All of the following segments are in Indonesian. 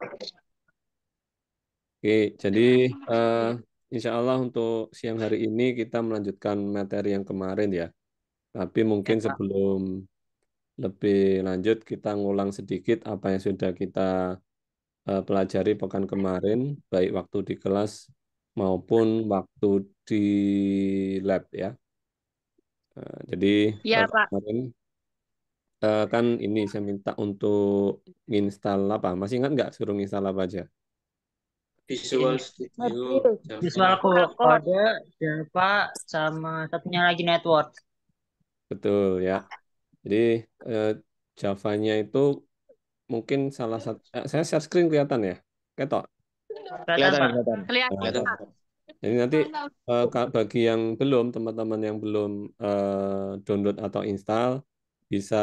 Oke, jadi uh, insya Allah untuk siang hari ini kita melanjutkan materi yang kemarin ya. Tapi mungkin ya, sebelum lebih lanjut kita ngulang sedikit apa yang sudah kita uh, pelajari pekan kemarin, baik waktu di kelas maupun waktu di lab ya. Uh, jadi ya, Pak. kemarin uh, kan ini saya minta untuk install apa? Masih ingat nggak suruh install apa aja? Visual Studio, Visual Code, Java, sama satunya lagi network. Betul ya. Jadi eh, Javanya itu mungkin salah satu. Uh, saya share screen kelihatan ya, ketok. Kelihatan, kelihatan. kelihatan. jadi nanti eh, bagi yang belum, teman-teman yang belum download atau install, bisa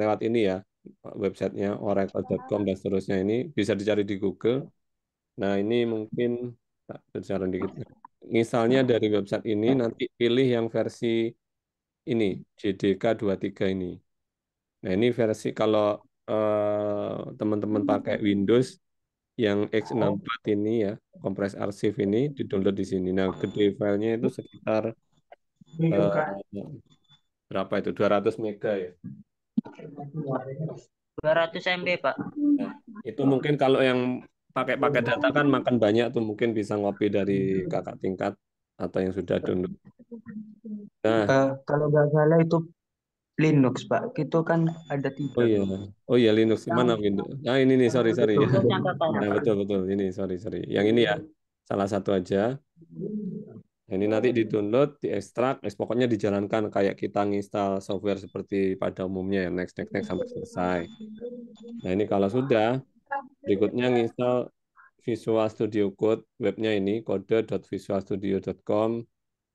lewat ini ya websitenya oracle.com dan seterusnya ini bisa dicari di Google. Nah ini mungkin tak dikit. Misalnya dari website ini nanti pilih yang versi ini JDK 23 ini. Nah ini versi kalau eh, teman-teman eh, pakai Windows yang X64 ini ya, kompres arsip ini di download di sini. Nah gede filenya itu sekitar eh, berapa itu 200 mega ya 200 MB pak nah, itu mungkin kalau yang pakai paket data kan makan banyak tuh mungkin bisa ngopi dari kakak tingkat atau yang sudah download nah uh, kalau nggak salah itu Linux pak itu kan ada tiga oh iya oh iya Linux yang... mana Windows nah ini nih sorry sorry ya. nah, betul betul ini sorry sorry yang ini ya salah satu aja ini nanti di-download, diekstrak, es eh, pokoknya dijalankan kayak kita nginstal software seperti pada umumnya ya, next next next sampai selesai. Nah, ini kalau sudah, berikutnya nginstal Visual Studio Code webnya ini kode.visualstudio.com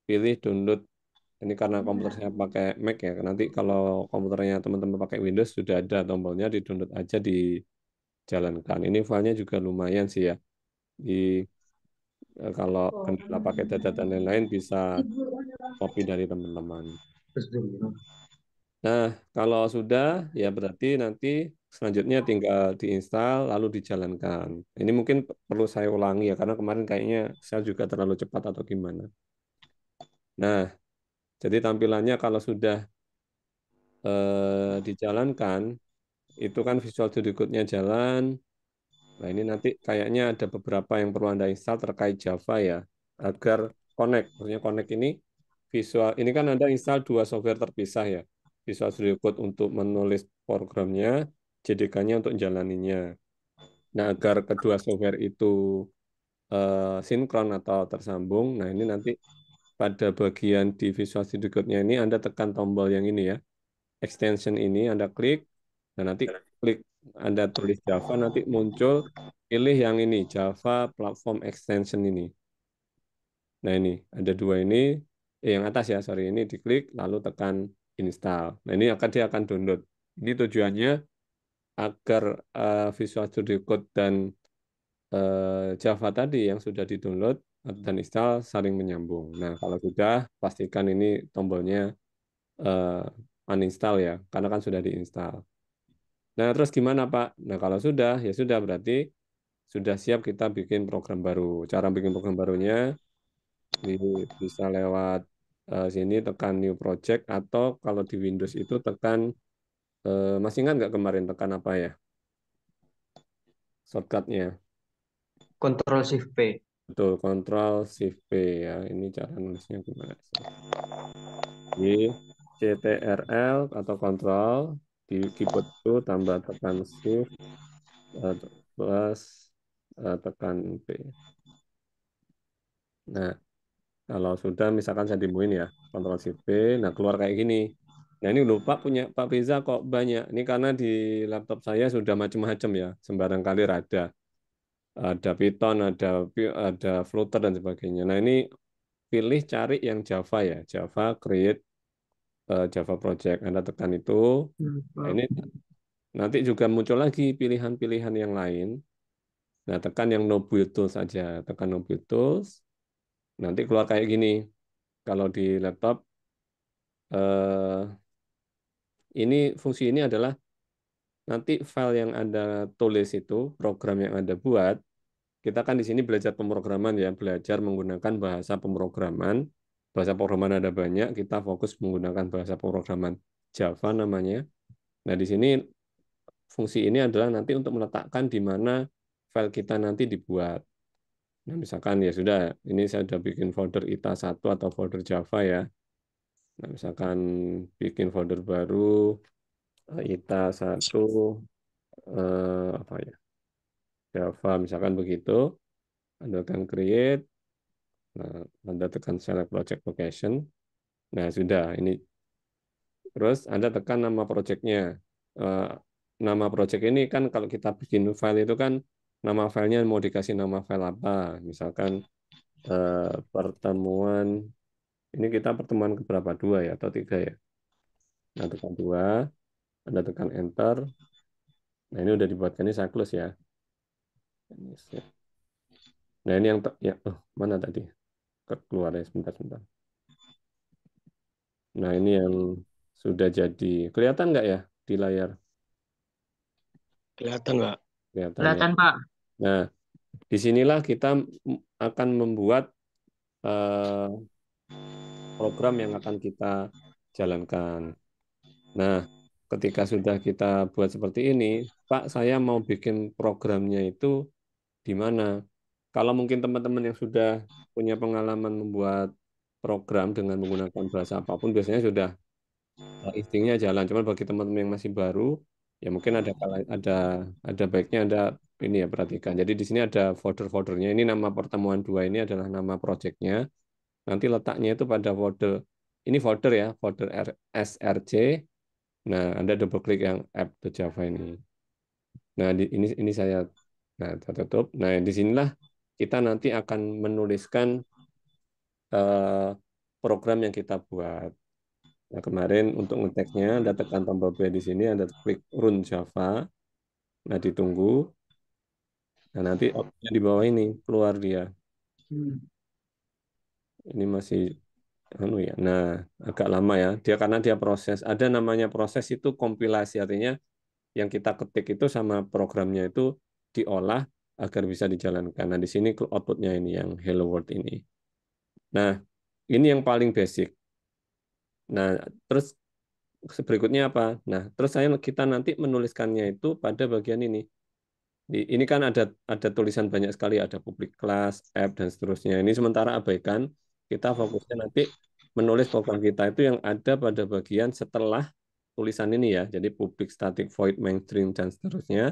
pilih download ini karena komputernya pakai Mac ya nanti kalau komputernya teman-teman pakai Windows sudah ada tombolnya di download aja dijalankan ini filenya juga lumayan sih ya di Eh, kalau oh. kendala pakai data dan lain-lain bisa copy dari teman-teman. Nah, kalau sudah ya berarti nanti selanjutnya tinggal diinstal lalu dijalankan. Ini mungkin perlu saya ulangi ya karena kemarin kayaknya saya juga terlalu cepat atau gimana. Nah, jadi tampilannya kalau sudah eh, dijalankan itu kan visual studio nya jalan, Nah, ini nanti kayaknya ada beberapa yang perlu Anda install terkait Java ya, agar Connect. Maksudnya Connect ini visual, ini kan Anda install dua software terpisah ya. Visual Studio Code untuk menulis programnya, JDK-nya untuk jalaninya. Nah, agar kedua software itu uh, sinkron atau tersambung, nah ini nanti pada bagian di Visual Studio Code-nya ini Anda tekan tombol yang ini ya, extension ini Anda klik, dan nanti klik anda tulis Java nanti muncul pilih yang ini Java platform extension ini. Nah ini ada dua ini eh, yang atas ya sorry ini diklik lalu tekan install. Nah ini akan dia akan download. Ini tujuannya agar uh, Visual Studio Code dan uh, Java tadi yang sudah di-download dan install saling menyambung. Nah, kalau sudah pastikan ini tombolnya uh, uninstall ya, karena kan sudah diinstall Nah, terus gimana, Pak? Nah, kalau sudah, ya sudah, berarti sudah siap kita bikin program baru. Cara bikin program barunya bisa lewat uh, sini tekan new project atau kalau di Windows itu tekan uh, masih ingat nggak kemarin tekan apa ya? Shortcutnya. Control Shift P. Betul, Control Shift P ya. Ini cara nulisnya gimana? Di CTRL atau Control di keyboard itu tambah tekan shift uh, eh, plus eh, tekan P. Nah, kalau sudah misalkan saya dimuin ya, kontrol shift P, nah keluar kayak gini. Nah ini lupa punya Pak Beza kok banyak. Ini karena di laptop saya sudah macam-macam ya, sembarang kali ada. Ada Python, ada ada Flutter dan sebagainya. Nah ini pilih cari yang Java ya, Java create Eh, Java Project. Anda tekan itu. Hmm, nah, ini nanti juga muncul lagi pilihan-pilihan yang lain. Nah, tekan yang no build tools saja, tekan no build tools. Nanti keluar kayak gini. Kalau di laptop eh, ini fungsi ini adalah nanti file yang Anda tulis itu, program yang Anda buat, kita kan di sini belajar pemrograman ya, belajar menggunakan bahasa pemrograman bahasa programan ada banyak, kita fokus menggunakan bahasa programan Java namanya. Nah, di sini fungsi ini adalah nanti untuk meletakkan di mana file kita nanti dibuat. Nah, misalkan ya sudah, ini saya sudah bikin folder ITA1 atau folder Java ya. Nah, misalkan bikin folder baru eh, ITA1 eh, apa ya? Java misalkan begitu. Andalkan create anda eh, tekan select project location. Nah, sudah. Ini Terus Anda tekan nama projectnya. Eh, nama project ini kan kalau kita bikin file itu kan nama filenya mau dikasih nama file apa. Misalkan eh, pertemuan, ini kita pertemuan keberapa? Dua ya atau tiga ya? Nah, tekan dua. Anda tekan enter. Nah, ini udah dibuatkan ini cyclus ya. Nah, ini yang ya, oh, mana tadi? keluar ya sebentar sebentar. Nah ini yang sudah jadi. Kelihatan nggak ya di layar? Kelihatan nggak? Kelihatan, Kelihatan ya. Pak. Nah disinilah kita akan membuat uh, program yang akan kita jalankan. Nah ketika sudah kita buat seperti ini, Pak saya mau bikin programnya itu di mana? kalau mungkin teman-teman yang sudah punya pengalaman membuat program dengan menggunakan bahasa apapun biasanya sudah eh, instingnya jalan. Cuman bagi teman-teman yang masih baru, ya mungkin ada ada ada baiknya ada ini ya perhatikan. Jadi di sini ada folder-foldernya. Ini nama pertemuan dua ini adalah nama projectnya. Nanti letaknya itu pada folder ini folder ya, folder SRC. Nah, anda double klik yang app to Java ini. Nah, di, ini ini saya nah tertutup. Nah, di sinilah kita nanti akan menuliskan eh, program yang kita buat. Nah, kemarin untuk ngeteknya Anda tekan tombol play di sini, Anda klik run Java. Nah, ditunggu. Nah, nanti opsinya di bawah ini keluar dia. Hmm. Ini masih anu ya. Nah, agak lama ya. Dia karena dia proses. Ada namanya proses itu kompilasi artinya yang kita ketik itu sama programnya itu diolah agar bisa dijalankan. Nah, di sini outputnya ini yang hello world ini. Nah, ini yang paling basic. Nah, terus berikutnya apa? Nah, terus saya kita nanti menuliskannya itu pada bagian ini. Di, ini kan ada ada tulisan banyak sekali, ada public class, app dan seterusnya. Ini sementara abaikan. Kita fokusnya nanti menulis program kita itu yang ada pada bagian setelah tulisan ini ya. Jadi public static void mainstream dan seterusnya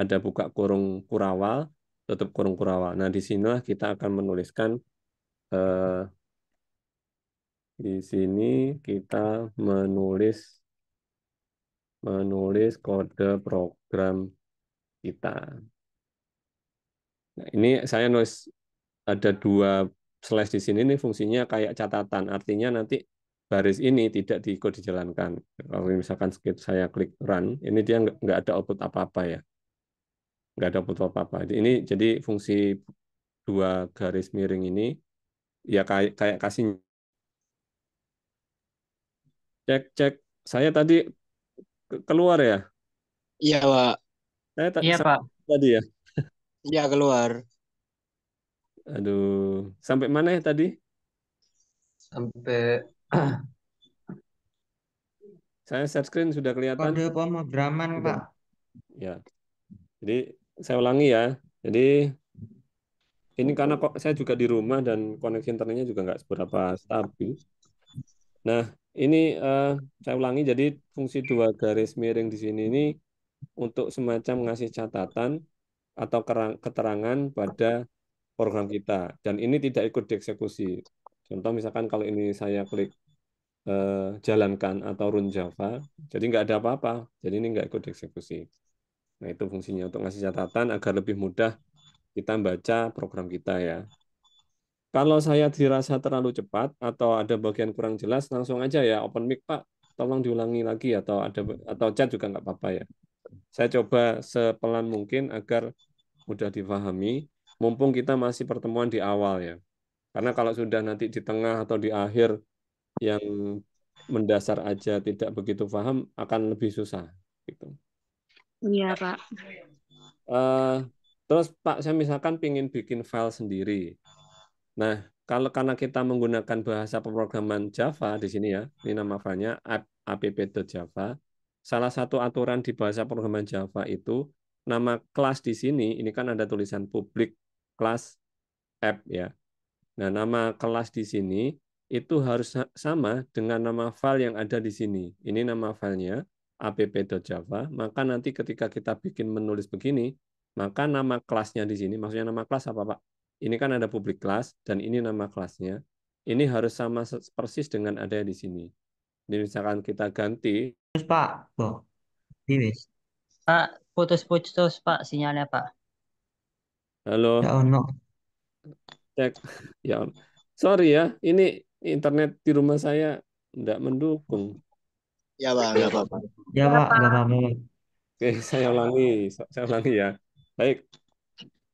ada buka kurung kurawal, tutup kurung kurawal. Nah, di sinilah kita akan menuliskan eh, di sini kita menulis menulis kode program kita. Nah, ini saya nulis ada dua slash di sini ini fungsinya kayak catatan. Artinya nanti baris ini tidak diikut dijalankan. Kalau misalkan skip saya klik run, ini dia nggak ada output apa-apa ya nggak ada foto apa-apa. Ini jadi fungsi dua garis miring ini ya kayak kayak kasih cek cek saya tadi keluar ya iya pak saya iya pak tadi ya iya keluar aduh sampai mana ya tadi sampai saya share screen sudah kelihatan Pada pemrograman pak ya jadi saya ulangi ya. Jadi ini karena kok saya juga di rumah dan koneksi internetnya juga nggak seberapa stabil. Nah, ini uh, saya ulangi jadi fungsi dua garis miring di sini ini untuk semacam ngasih catatan atau keterangan pada program kita dan ini tidak ikut dieksekusi. Contoh misalkan kalau ini saya klik eh, jalankan atau run Java, jadi nggak ada apa-apa. Jadi ini nggak ikut dieksekusi. Nah, itu fungsinya untuk ngasih catatan agar lebih mudah kita baca program kita ya. Kalau saya dirasa terlalu cepat atau ada bagian kurang jelas, langsung aja ya open mic Pak, tolong diulangi lagi atau ada atau chat juga nggak apa-apa ya. Saya coba sepelan mungkin agar mudah dipahami, mumpung kita masih pertemuan di awal ya. Karena kalau sudah nanti di tengah atau di akhir yang mendasar aja tidak begitu paham akan lebih susah gitu. Iya pak. Uh, terus pak, saya misalkan ingin bikin file sendiri. Nah, kalau karena kita menggunakan bahasa pemrograman Java di sini ya, ini nama filenya app.java. Salah satu aturan di bahasa pemrograman Java itu nama kelas di sini ini kan ada tulisan publik kelas app ya. Nah, nama kelas di sini itu harus sama dengan nama file yang ada di sini. Ini nama filenya app.java, maka nanti ketika kita bikin menulis begini, maka nama kelasnya di sini, maksudnya nama kelas apa Pak? Ini kan ada public class, dan ini nama kelasnya. Ini harus sama persis dengan ada di sini. Jadi misalkan kita ganti. Terus Pak, Ini. Pak, putus-putus Pak sinyalnya Pak. Halo. Ya, no. Cek. Ya, sorry ya, ini internet di rumah saya tidak mendukung. Ya, Pak, apa Ya, iya, Pak, apa-apa. Oke, saya ulangi, saya ulangi ya. Baik.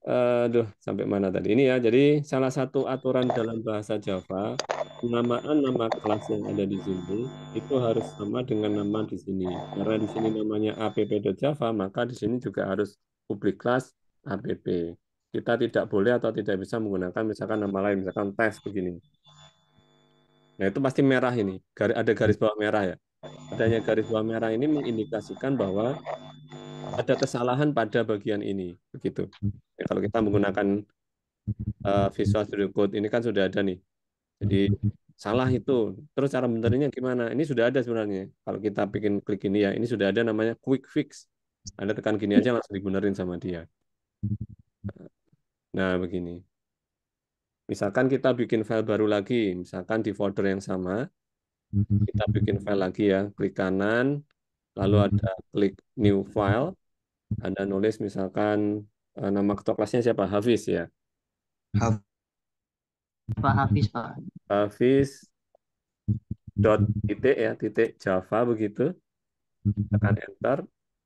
Eh, aduh, sampai mana tadi? Ini ya, jadi salah satu aturan dalam bahasa Java, penamaan nama kelas yang ada di sini itu harus sama dengan nama di sini. Karena di sini namanya app.java, maka di sini juga harus publik kelas app. Kita tidak boleh atau tidak bisa menggunakan misalkan nama lain, misalkan tes begini. Nah, itu pasti merah ini. Ada garis bawah merah ya adanya garis bawah merah ini mengindikasikan bahwa ada kesalahan pada bagian ini begitu ya, kalau kita menggunakan uh, visual studio code ini kan sudah ada nih jadi salah itu terus cara benerinnya gimana ini sudah ada sebenarnya kalau kita bikin klik ini ya ini sudah ada namanya quick fix anda tekan gini aja langsung dibenerin sama dia eh, nah begini misalkan kita bikin file baru lagi misalkan di folder yang sama kita bikin file lagi ya, klik kanan, lalu hmm. ada klik new file. Anda nulis misalkan eh, nama ketua kelasnya siapa? Hafiz ya. Hafiz. Pak Hafiz, Pak. Hafiz dot titik ya, titik Java begitu. Tekan enter.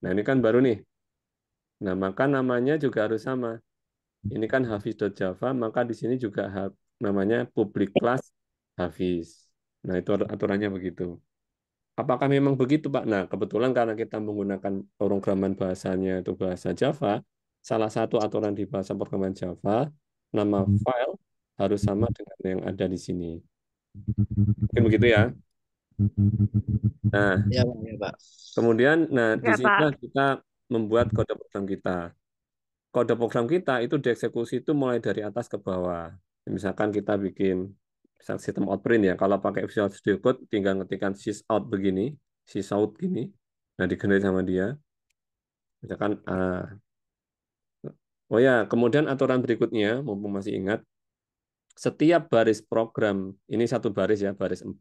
Nah, ini kan baru nih. Nah, maka namanya juga harus sama. Ini kan Hafiz.java, maka di sini juga namanya public class Hafiz. Nah, itu aturannya begitu. Apakah memang begitu, Pak? Nah, kebetulan karena kita menggunakan programan bahasanya itu bahasa Java, salah satu aturan di bahasa programan Java, nama hmm. file harus sama hmm. dengan yang ada di sini. Hmm. Mungkin begitu ya. Nah, ya, ya, Pak. Kemudian, nah ya, di sini kita membuat kode program kita. Kode program kita itu dieksekusi itu mulai dari atas ke bawah. Misalkan kita bikin misalnya sistem outprint ya kalau pakai Visual Studio Code tinggal ngetikkan sys out begini out gini nah digenerate sama dia misalkan uh, oh ya kemudian aturan berikutnya mumpung masih ingat setiap baris program ini satu baris ya baris 4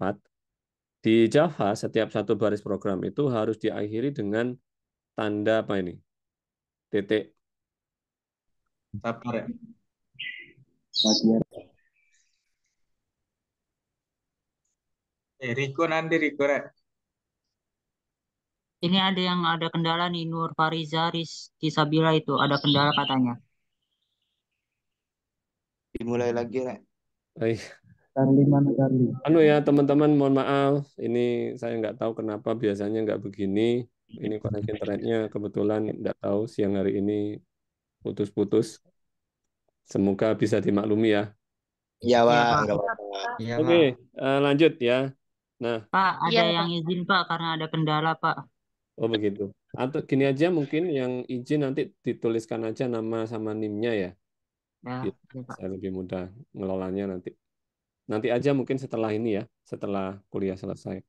di Java setiap satu baris program itu harus diakhiri dengan tanda apa ini titik sabar Eh, Riko nanti Riko. Re. Ini ada yang ada kendala nih Nur Fariza Rizki Sabila itu ada kendala katanya. Dimulai lagi, Rek. Baik. Anu ya teman-teman mohon maaf ini saya nggak tahu kenapa biasanya nggak begini ini koneksi internetnya kebetulan nggak tahu siang hari ini putus-putus semoga bisa dimaklumi ya. Iya, Pak. Ya, iya, Oke, eh, lanjut ya. Nah, Pak, iya, ada yang izin Pak karena ada kendala Pak. Oh begitu. Atau gini aja mungkin yang izin nanti dituliskan aja nama sama nimnya ya. Ya, Saya lebih mudah ngelolanya nanti. Nanti aja mungkin setelah ini ya, setelah kuliah selesai.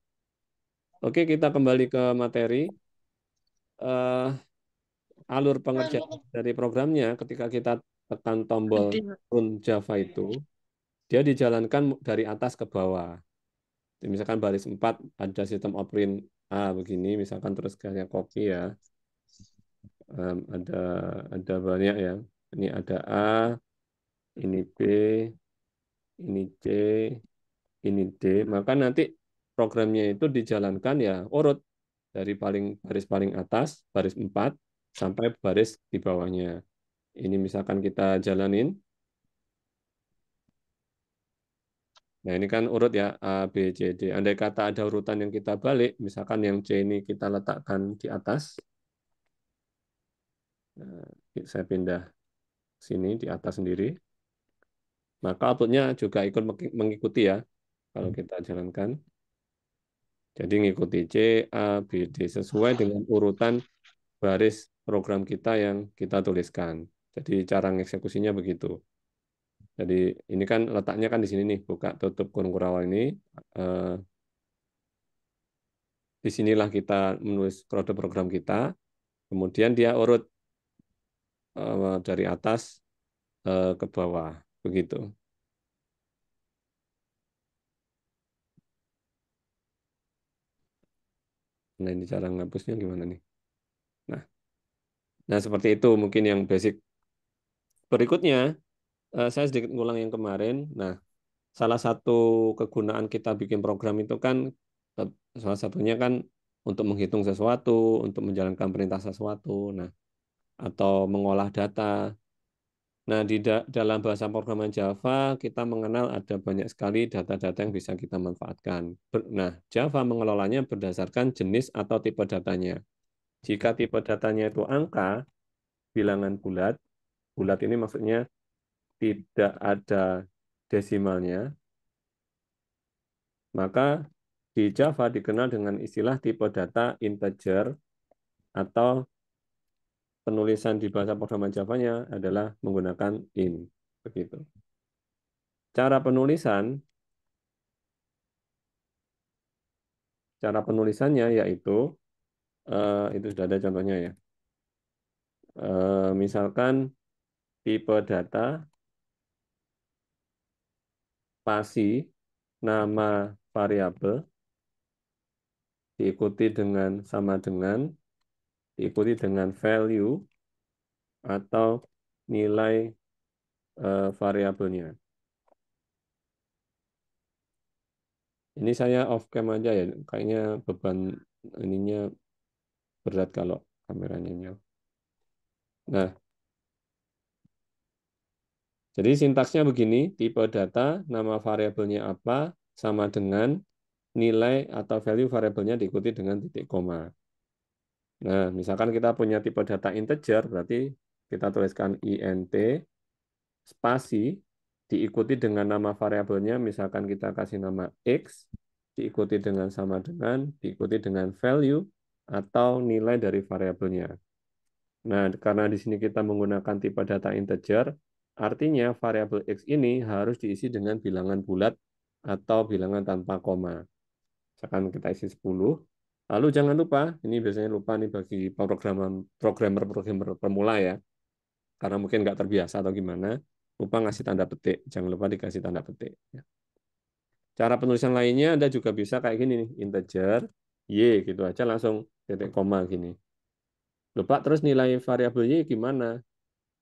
Oke, kita kembali ke materi. Uh, alur pengerjaan dari programnya ketika kita tekan tombol run Java itu, dia dijalankan dari atas ke bawah misalkan baris 4 ada sistem operin A begini misalkan terus kayak kopi ya um, ada ada banyak ya ini ada A ini B ini C ini D maka nanti programnya itu dijalankan ya urut dari paling baris paling atas baris 4 sampai baris di bawahnya ini misalkan kita jalanin Nah ini kan urut ya A, B, C, D. Andai kata ada urutan yang kita balik, misalkan yang C ini kita letakkan di atas. Nah, saya pindah sini di atas sendiri. Maka outputnya juga ikut mengikuti ya. Kalau hmm. kita jalankan. Jadi mengikuti C, A, B, D sesuai dengan urutan baris program kita yang kita tuliskan. Jadi cara eksekusinya begitu. Jadi ini kan letaknya kan di sini nih, buka tutup kurung kurawal ini. Eh, di sinilah kita menulis kode program kita. Kemudian dia urut eh, dari atas eh, ke bawah, begitu. Nah ini cara ngapusnya gimana nih? Nah, nah seperti itu mungkin yang basic. Berikutnya Eh, saya sedikit ngulang yang kemarin. Nah, salah satu kegunaan kita bikin program itu kan eh, salah satunya kan untuk menghitung sesuatu, untuk menjalankan perintah sesuatu, nah atau mengolah data. Nah, di da dalam bahasa programan Java kita mengenal ada banyak sekali data-data yang bisa kita manfaatkan. Ber nah, Java mengelolanya berdasarkan jenis atau tipe datanya. Jika tipe datanya itu angka, bilangan bulat, bulat ini maksudnya tidak ada desimalnya, maka di Java dikenal dengan istilah tipe data integer atau penulisan di bahasa java Javanya adalah menggunakan int, begitu. Cara penulisan cara penulisannya yaitu eh, itu sudah ada contohnya ya. Eh, misalkan tipe data spasi nama variabel diikuti dengan sama dengan diikuti dengan value atau nilai uh, variabelnya. Ini saya off cam aja ya, kayaknya beban ininya berat kalau kameranya nyala. Nah, jadi sintaksnya begini, tipe data, nama variabelnya apa, sama dengan nilai atau value variabelnya diikuti dengan titik koma. Nah, misalkan kita punya tipe data integer, berarti kita tuliskan int, spasi, diikuti dengan nama variabelnya, misalkan kita kasih nama x, diikuti dengan sama dengan, diikuti dengan value, atau nilai dari variabelnya. Nah, karena di sini kita menggunakan tipe data integer, Artinya variabel x ini harus diisi dengan bilangan bulat atau bilangan tanpa koma. Misalkan kita isi 10. Lalu jangan lupa, ini biasanya lupa nih bagi programmer-programmer pemula ya, karena mungkin nggak terbiasa atau gimana, lupa ngasih tanda petik. Jangan lupa dikasih tanda petik. Ya. Cara penulisan lainnya Anda juga bisa kayak gini nih, integer, y gitu aja langsung titik koma gini. Lupa terus nilai variabelnya gimana?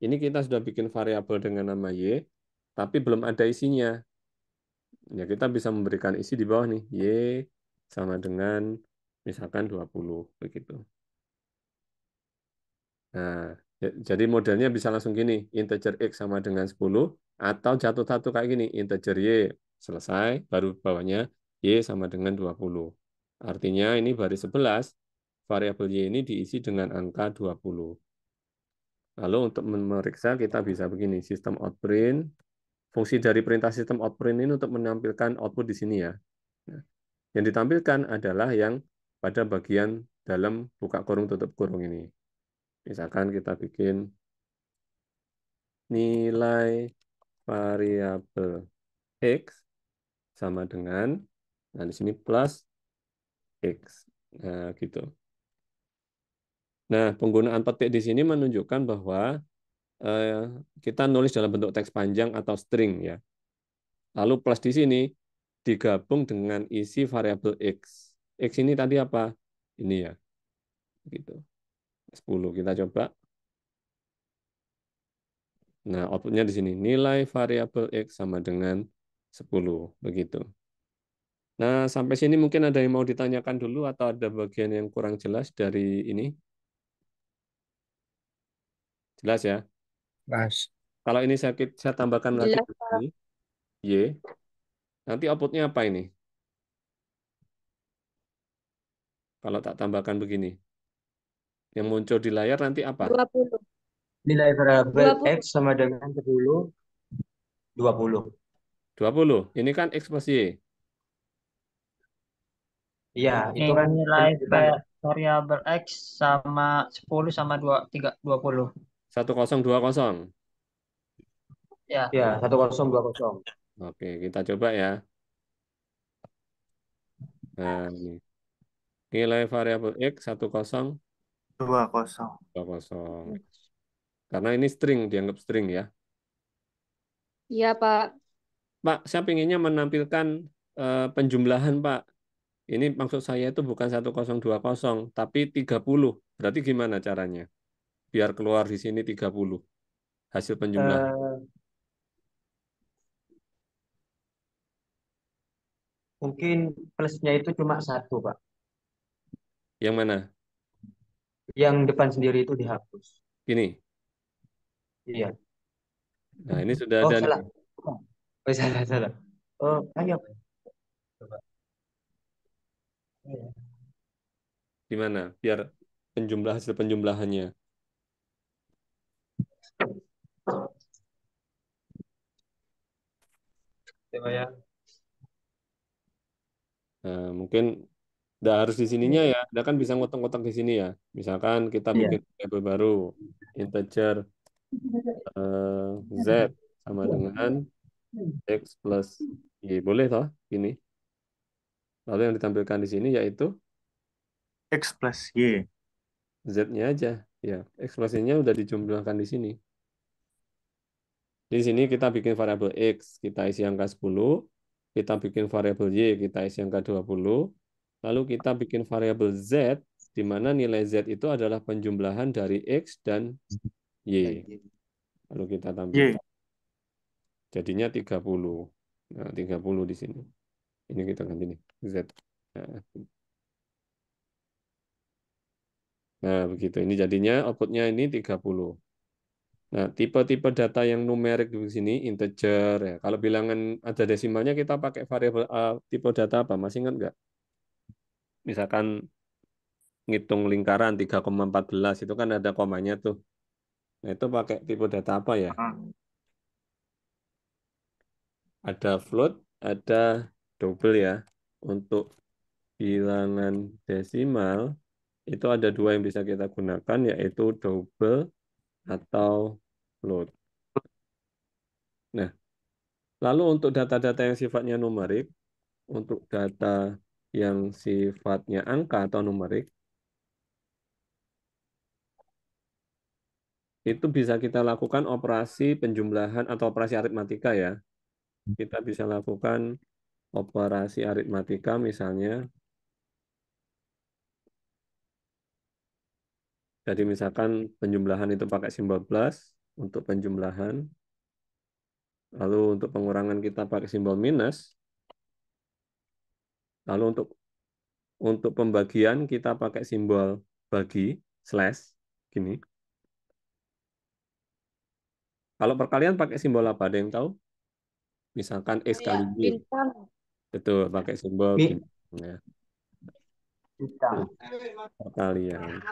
ini kita sudah bikin variabel dengan nama y, tapi belum ada isinya. Ya kita bisa memberikan isi di bawah nih, y sama dengan misalkan 20 begitu. Nah, ya, jadi modelnya bisa langsung gini, integer x sama dengan 10 atau jatuh satu kayak gini, integer y selesai, baru bawahnya y sama dengan 20. Artinya ini baris 11, variabel y ini diisi dengan angka 20. Lalu untuk memeriksa kita bisa begini, sistem outprint. Fungsi dari perintah sistem outprint ini untuk menampilkan output di sini ya. ya. Yang ditampilkan adalah yang pada bagian dalam buka kurung tutup kurung ini. Misalkan kita bikin nilai variabel x sama dengan nah di sini plus x. Nah, gitu. Nah, penggunaan petik di sini menunjukkan bahwa eh, kita nulis dalam bentuk teks panjang atau string ya. Lalu plus di sini digabung dengan isi variabel x. X ini tadi apa? Ini ya. Gitu. 10 kita coba. Nah, outputnya di sini nilai variabel x sama dengan 10 begitu. Nah, sampai sini mungkin ada yang mau ditanyakan dulu atau ada bagian yang kurang jelas dari ini Jelas ya? Jelas. Kalau ini saya, saya tambahkan lagi. Jelas. Y. Nanti outputnya apa ini? Kalau tak tambahkan begini. Yang muncul di layar nanti apa? 20. Nilai variabel X sama dengan 10. 20. 20. Ini kan X plus Y. Iya, itu kan nilai variabel X sama 10 sama 2, 3, 20. Satu kosong dua kosong. Ya. ya. satu kosong dua kosong. Oke, kita coba ya. Nah, ini. Nilai variabel X satu kosong. Dua kosong. Dua kosong. Karena ini string, dianggap string ya. Iya, Pak. Pak, saya pinginnya menampilkan uh, penjumlahan, Pak. Ini maksud saya itu bukan satu kosong dua kosong, tapi 30. Berarti gimana caranya? biar keluar di sini 30 hasil penjumlahan. Uh, eh, mungkin plusnya itu cuma satu, Pak. Yang mana? Yang depan sendiri itu dihapus. Ini? Iya. Nah, ini sudah oh, ada. Salah. Oh, salah, salah. Oh, ayo. Coba. Di mana? Biar penjumlah hasil penjumlahannya. Gitu, ya. Nah, mungkin udah harus di sininya ya. Anda kan bisa ngotong-ngotong di sini ya. Misalkan kita iya. bikin variabel baru, integer uh, z sama dengan x plus y. Boleh toh ini? Lalu yang ditampilkan di sini yaitu X plus Y. z-nya aja. Ya, x plus nya udah dijumlahkan di sini. Di sini kita bikin variabel X, kita isi angka 10. Kita bikin variabel Y, kita isi angka 20. Lalu kita bikin variabel Z, di mana nilai Z itu adalah penjumlahan dari X dan Y. Iya. Lalu kita tampilkan. Jadinya 30. Nah, 30 di sini. Ini kita ganti nih, Z. Nah. nah, begitu. Ini jadinya outputnya ini 30. Nah, tipe-tipe data yang numerik di sini integer ya. Kalau bilangan ada desimalnya kita pakai variabel uh, tipe data apa? Masih ingat enggak? Misalkan ngitung lingkaran 3,14 itu kan ada komanya tuh. Nah, itu pakai tipe data apa ya? Ah. Ada float, ada double ya. Untuk bilangan desimal itu ada dua yang bisa kita gunakan yaitu double atau load. Nah, lalu untuk data-data yang sifatnya numerik, untuk data yang sifatnya angka atau numerik, itu bisa kita lakukan operasi penjumlahan atau operasi aritmatika ya. Kita bisa lakukan operasi aritmatika misalnya Jadi misalkan penjumlahan itu pakai simbol plus untuk penjumlahan. Lalu untuk pengurangan kita pakai simbol minus. Lalu untuk untuk pembagian kita pakai simbol bagi slash gini. Kalau perkalian pakai simbol apa? Ada yang tahu? Misalkan x kali Y. Betul, pakai simbol bintang. Ya. Perkalian.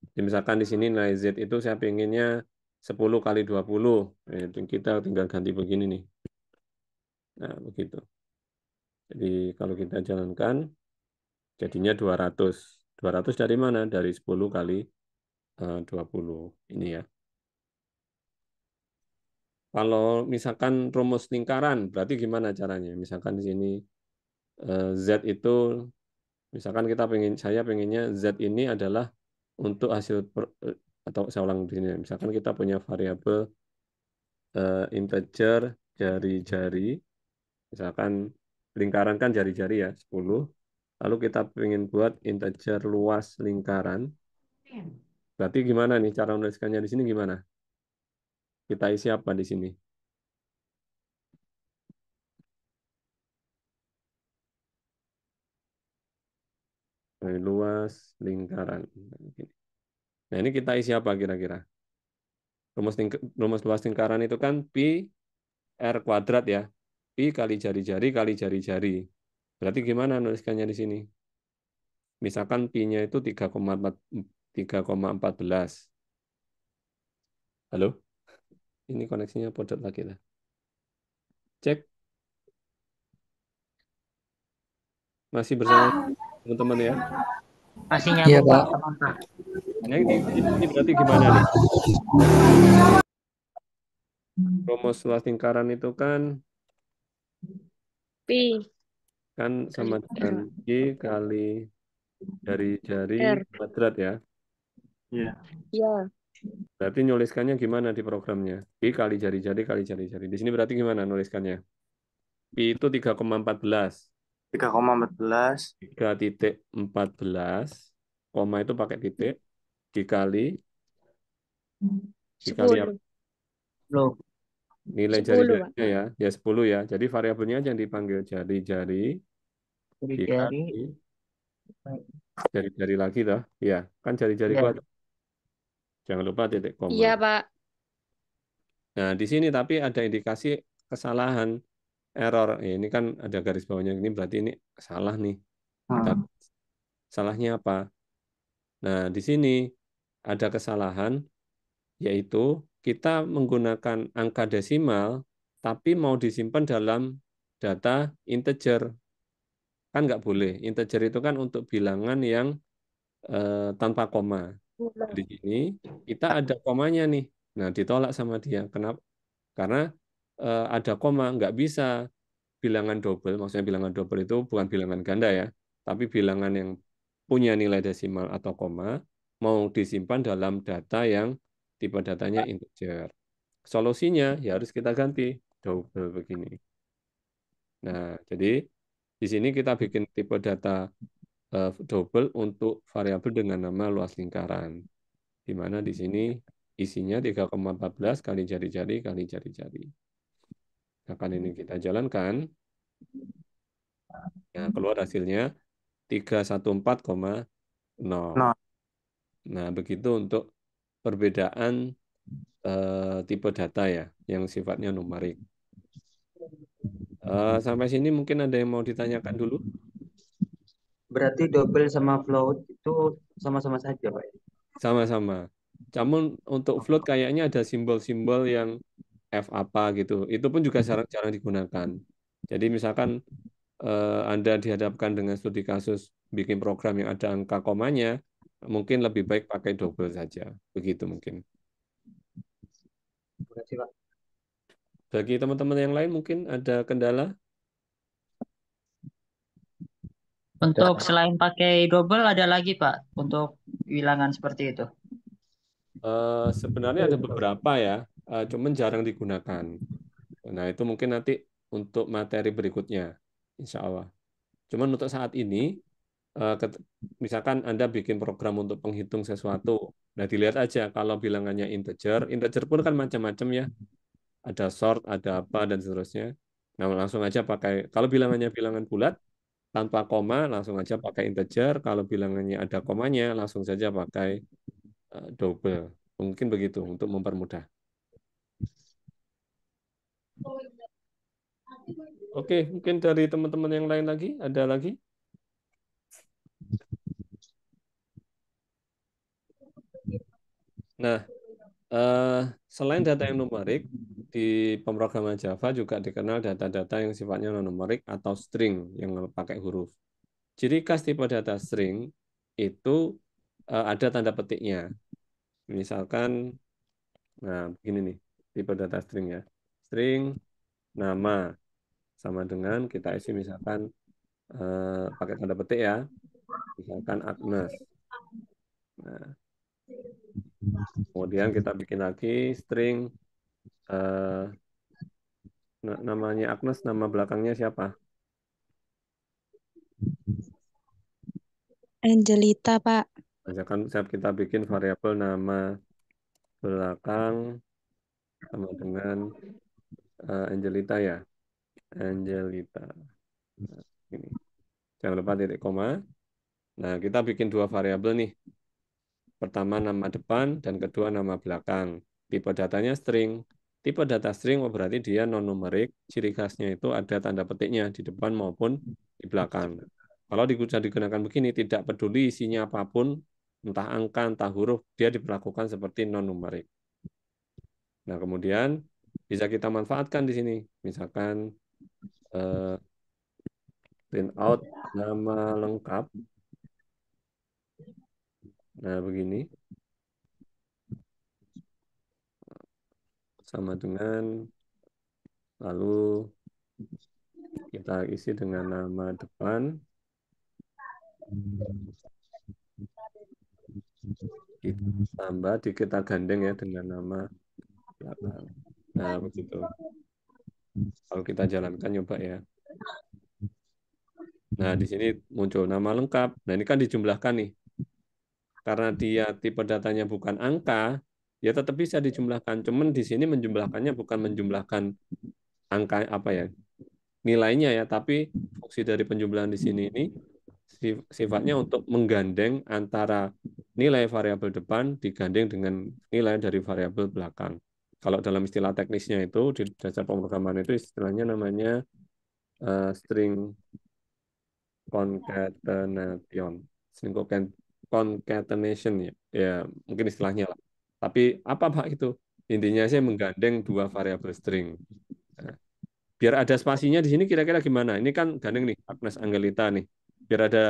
Jadi ya, misalkan di sini nilai Z itu saya pinginnya 10 kali 20. Ya, itu kita tinggal ganti begini nih. Nah, begitu. Jadi kalau kita jalankan, jadinya 200. 200 dari mana? Dari 10 kali 20. Eh, ini ya. Kalau misalkan rumus lingkaran, berarti gimana caranya? Misalkan di sini eh, Z itu, misalkan kita pengen, saya pengennya Z ini adalah untuk hasil per, eh, atau saya ulang di sini misalkan kita punya variabel uh, integer jari-jari misalkan lingkaran kan jari-jari ya 10 lalu kita ingin buat integer luas lingkaran iya. berarti gimana nih cara menuliskannya di sini gimana kita isi apa di sini dari luas lingkaran. Nah, ini kita isi apa kira-kira? Rumus, rumus luas lingkaran itu kan pi r kuadrat ya. Pi kali jari-jari kali jari-jari. Berarti gimana nuliskannya di sini? Misalkan pi-nya itu 3,14. Halo? Ini koneksinya podot lagi lah. Cek. Masih bersama. Ah teman-teman ya. pastinya nyambung, ya, Pak. Pak. Ini, ini, ini berarti gimana nih? Rumus luas lingkaran itu kan pi kan sama dengan g kali dari jari kuadrat ya. Iya. Iya. Berarti nuliskannya gimana di programnya? Pi kali jari-jari kali jari-jari. Di sini berarti gimana nuliskannya? Pi itu 3,14. 3,14 3 titik koma itu pakai titik dikali dikali 10. apa? Nilai 10, jari jarinya ya, ya 10 ya. Jadi variabelnya yang dipanggil jari-jari dikali jari-jari lagi dah. Ya, kan jari-jari ya. Jangan lupa titik koma. Iya, Pak. Nah, di sini tapi ada indikasi kesalahan error. Ya, ini kan ada garis bawahnya ini berarti ini salah nih. Hmm. Salahnya apa? Nah, di sini ada kesalahan yaitu kita menggunakan angka desimal tapi mau disimpan dalam data integer. Kan nggak boleh. Integer itu kan untuk bilangan yang eh, tanpa koma. Iya. Di sini kita ada komanya nih. Nah, ditolak sama dia. Kenapa? Karena Eh, ada koma nggak bisa bilangan double maksudnya bilangan double itu bukan bilangan ganda ya tapi bilangan yang punya nilai desimal atau koma mau disimpan dalam data yang tipe datanya integer solusinya ya harus kita ganti double begini nah jadi di sini kita bikin tipe data eh, double untuk variabel dengan nama luas lingkaran di mana di sini isinya 3,14 kali jari-jari kali jari-jari akan ini hmm. kita jalankan. Hmm. Nah, keluar hasilnya 314,0. Nah, begitu untuk perbedaan eh, tipe data ya, yang sifatnya numerik. Eh, sampai sini mungkin ada yang mau ditanyakan dulu? Berarti double sama float itu sama-sama saja, Pak? Sama-sama. Namun untuk float kayaknya ada simbol-simbol yang F apa gitu. Itu pun juga jarang, hmm. jarang digunakan. Jadi misalkan eh, Anda dihadapkan dengan studi kasus bikin program yang ada angka komanya, mungkin lebih baik pakai double saja. Begitu mungkin. Bagi teman-teman yang lain mungkin ada kendala? Untuk selain pakai double ada lagi Pak untuk bilangan seperti itu? Uh, sebenarnya ada beberapa ya uh, cuman jarang digunakan. Nah, itu mungkin nanti untuk materi berikutnya, insya Allah. Cuman untuk saat ini, uh, misalkan Anda bikin program untuk penghitung sesuatu, nah dilihat aja kalau bilangannya integer, integer pun kan macam-macam ya, ada sort, ada apa, dan seterusnya. Nah, langsung aja pakai, kalau bilangannya bilangan bulat, tanpa koma langsung aja pakai integer, kalau bilangannya ada komanya langsung saja pakai eh, double. Mungkin begitu untuk mempermudah. Oke, mungkin dari teman-teman yang lain lagi, ada lagi? Nah, eh, selain data yang numerik, di pemrograman Java juga dikenal data-data yang sifatnya non-numerik atau string yang pakai huruf. Ciri khas tipe data string itu eh, ada tanda petiknya. Misalkan, nah begini nih, tipe data string ya string nama sama dengan kita isi misalkan eh, pakai tanda petik ya misalkan Agnes nah, kemudian kita bikin lagi string eh, namanya Agnes nama belakangnya siapa Angelita Pak misalkan kita bikin variabel nama belakang sama dengan uh, Angelita ya. Angelita. Nah, ini. Jangan lupa titik koma. Nah, kita bikin dua variabel nih. Pertama nama depan dan kedua nama belakang. Tipe datanya string. Tipe data string oh, berarti dia non numerik. Ciri khasnya itu ada tanda petiknya di depan maupun di belakang. Kalau digunakan begini tidak peduli isinya apapun, entah angka, entah huruf, dia diperlakukan seperti non numerik. Nah, kemudian bisa kita manfaatkan di sini. Misalkan eh, print out nama lengkap. Nah, begini. Sama dengan lalu kita isi dengan nama depan. Kita tambah, kita gandeng ya dengan nama belakang. Nah, begitu. Kalau kita jalankan coba ya. Nah, di sini muncul nama lengkap. Nah, ini kan dijumlahkan nih. Karena dia tipe datanya bukan angka, ya tetap bisa dijumlahkan. Cuman di sini menjumlahkannya bukan menjumlahkan angka apa ya nilainya ya, tapi fungsi dari penjumlahan di sini ini sifatnya untuk menggandeng antara nilai variabel depan digandeng dengan nilai dari variabel belakang kalau dalam istilah teknisnya itu di dasar pemrograman itu istilahnya namanya uh, string concatenation, string concatenation ya, ya mungkin istilahnya lah. Tapi apa pak itu? Intinya sih menggandeng dua variabel string. Nah, biar ada spasinya di sini kira-kira gimana? Ini kan gandeng nih Agnes Angelita nih. Biar ada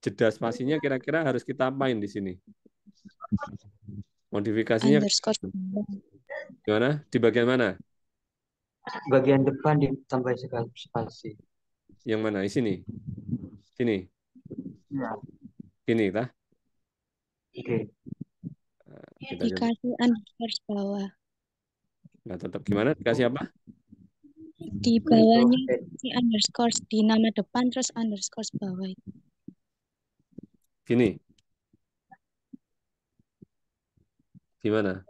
jeda spasinya kira-kira harus kita apain di sini? Modifikasinya Gimana? Di bagian mana? Bagian depan ditambah spasi. Yang mana? Di sini. Sini. Ya. Sini, lah. Oke. Nah, okay. Dikasih underscore bawah. Nah, tetap gimana? Dikasih apa? Di bawahnya di underscore di nama depan terus underscore bawah. Gini. Gimana?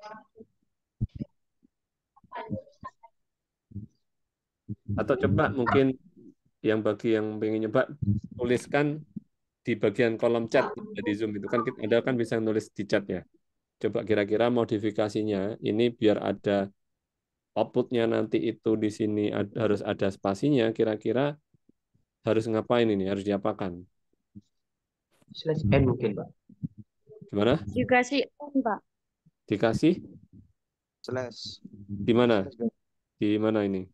Atau coba hmm. mungkin yang bagi yang pengen nyoba tuliskan di bagian kolom chat di Zoom itu kan kita ada kan bisa nulis di chat ya. Coba kira-kira modifikasinya ini biar ada outputnya nanti itu di sini ada, harus ada spasinya kira-kira harus ngapain ini harus diapakan? Slash mungkin pak. Gimana? Dikasih n pak. Dikasih? Slash. Di mana? Di mana ini?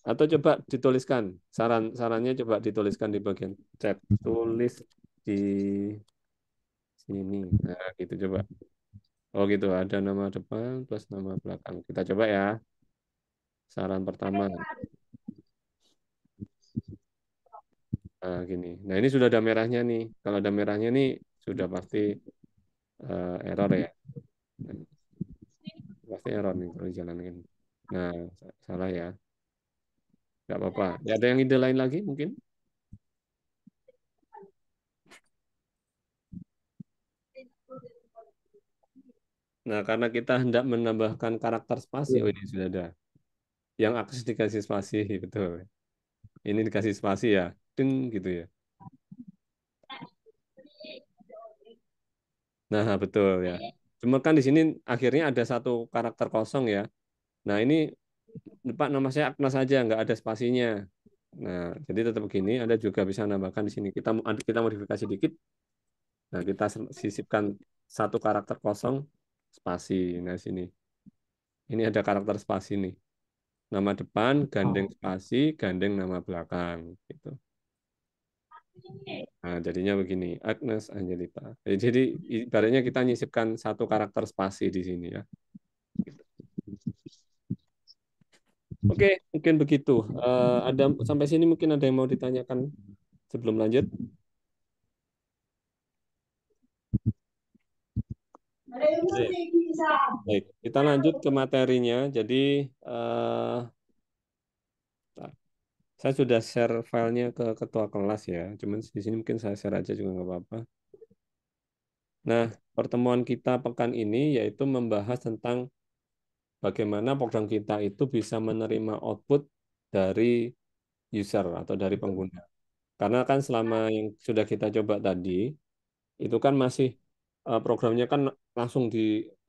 Atau coba dituliskan saran sarannya coba dituliskan di bagian chat. Tulis di sini. Nah, gitu coba. Oh gitu, ada nama depan plus nama belakang. Kita coba ya. Saran pertama. Nah, gini. Nah, ini sudah ada merahnya nih. Kalau ada merahnya nih, sudah pasti uh, error ya. Pasti error nih kalau dijalankan. Nah, salah ya gak apa-apa. Ya, ada yang ide lain lagi mungkin? Nah, karena kita hendak menambahkan karakter spasi, oh ini sudah ada. Yang akses dikasih spasi, betul. Ini dikasih spasi ya, ding gitu ya. Nah, betul ya. Cuma kan di sini akhirnya ada satu karakter kosong ya. Nah, ini Pak nama saya Agnes saja, nggak ada spasinya. Nah, jadi tetap begini, Anda juga bisa nambahkan di sini. Kita kita modifikasi dikit. Nah, kita sisipkan satu karakter kosong spasi. Nah, sini. Ini ada karakter spasi nih. Nama depan gandeng oh. spasi, gandeng nama belakang gitu. Nah, jadinya begini, Agnes Angelita. Eh, jadi ibaratnya kita nyisipkan satu karakter spasi di sini ya. Gitu. Mhm. Oke, okay, mungkin begitu. Uh, ada sampai sini mungkin ada yang mau ditanyakan sebelum lanjut. Baik, kita lanjut ke materinya. Jadi uh, saya sudah share filenya ke ketua kelas ya. Cuman di sini mungkin saya share aja juga nggak apa-apa. Nah, pertemuan kita pekan ini yaitu membahas tentang bagaimana program kita itu bisa menerima output dari user atau dari pengguna. Karena kan selama yang sudah kita coba tadi, itu kan masih eh, programnya kan langsung di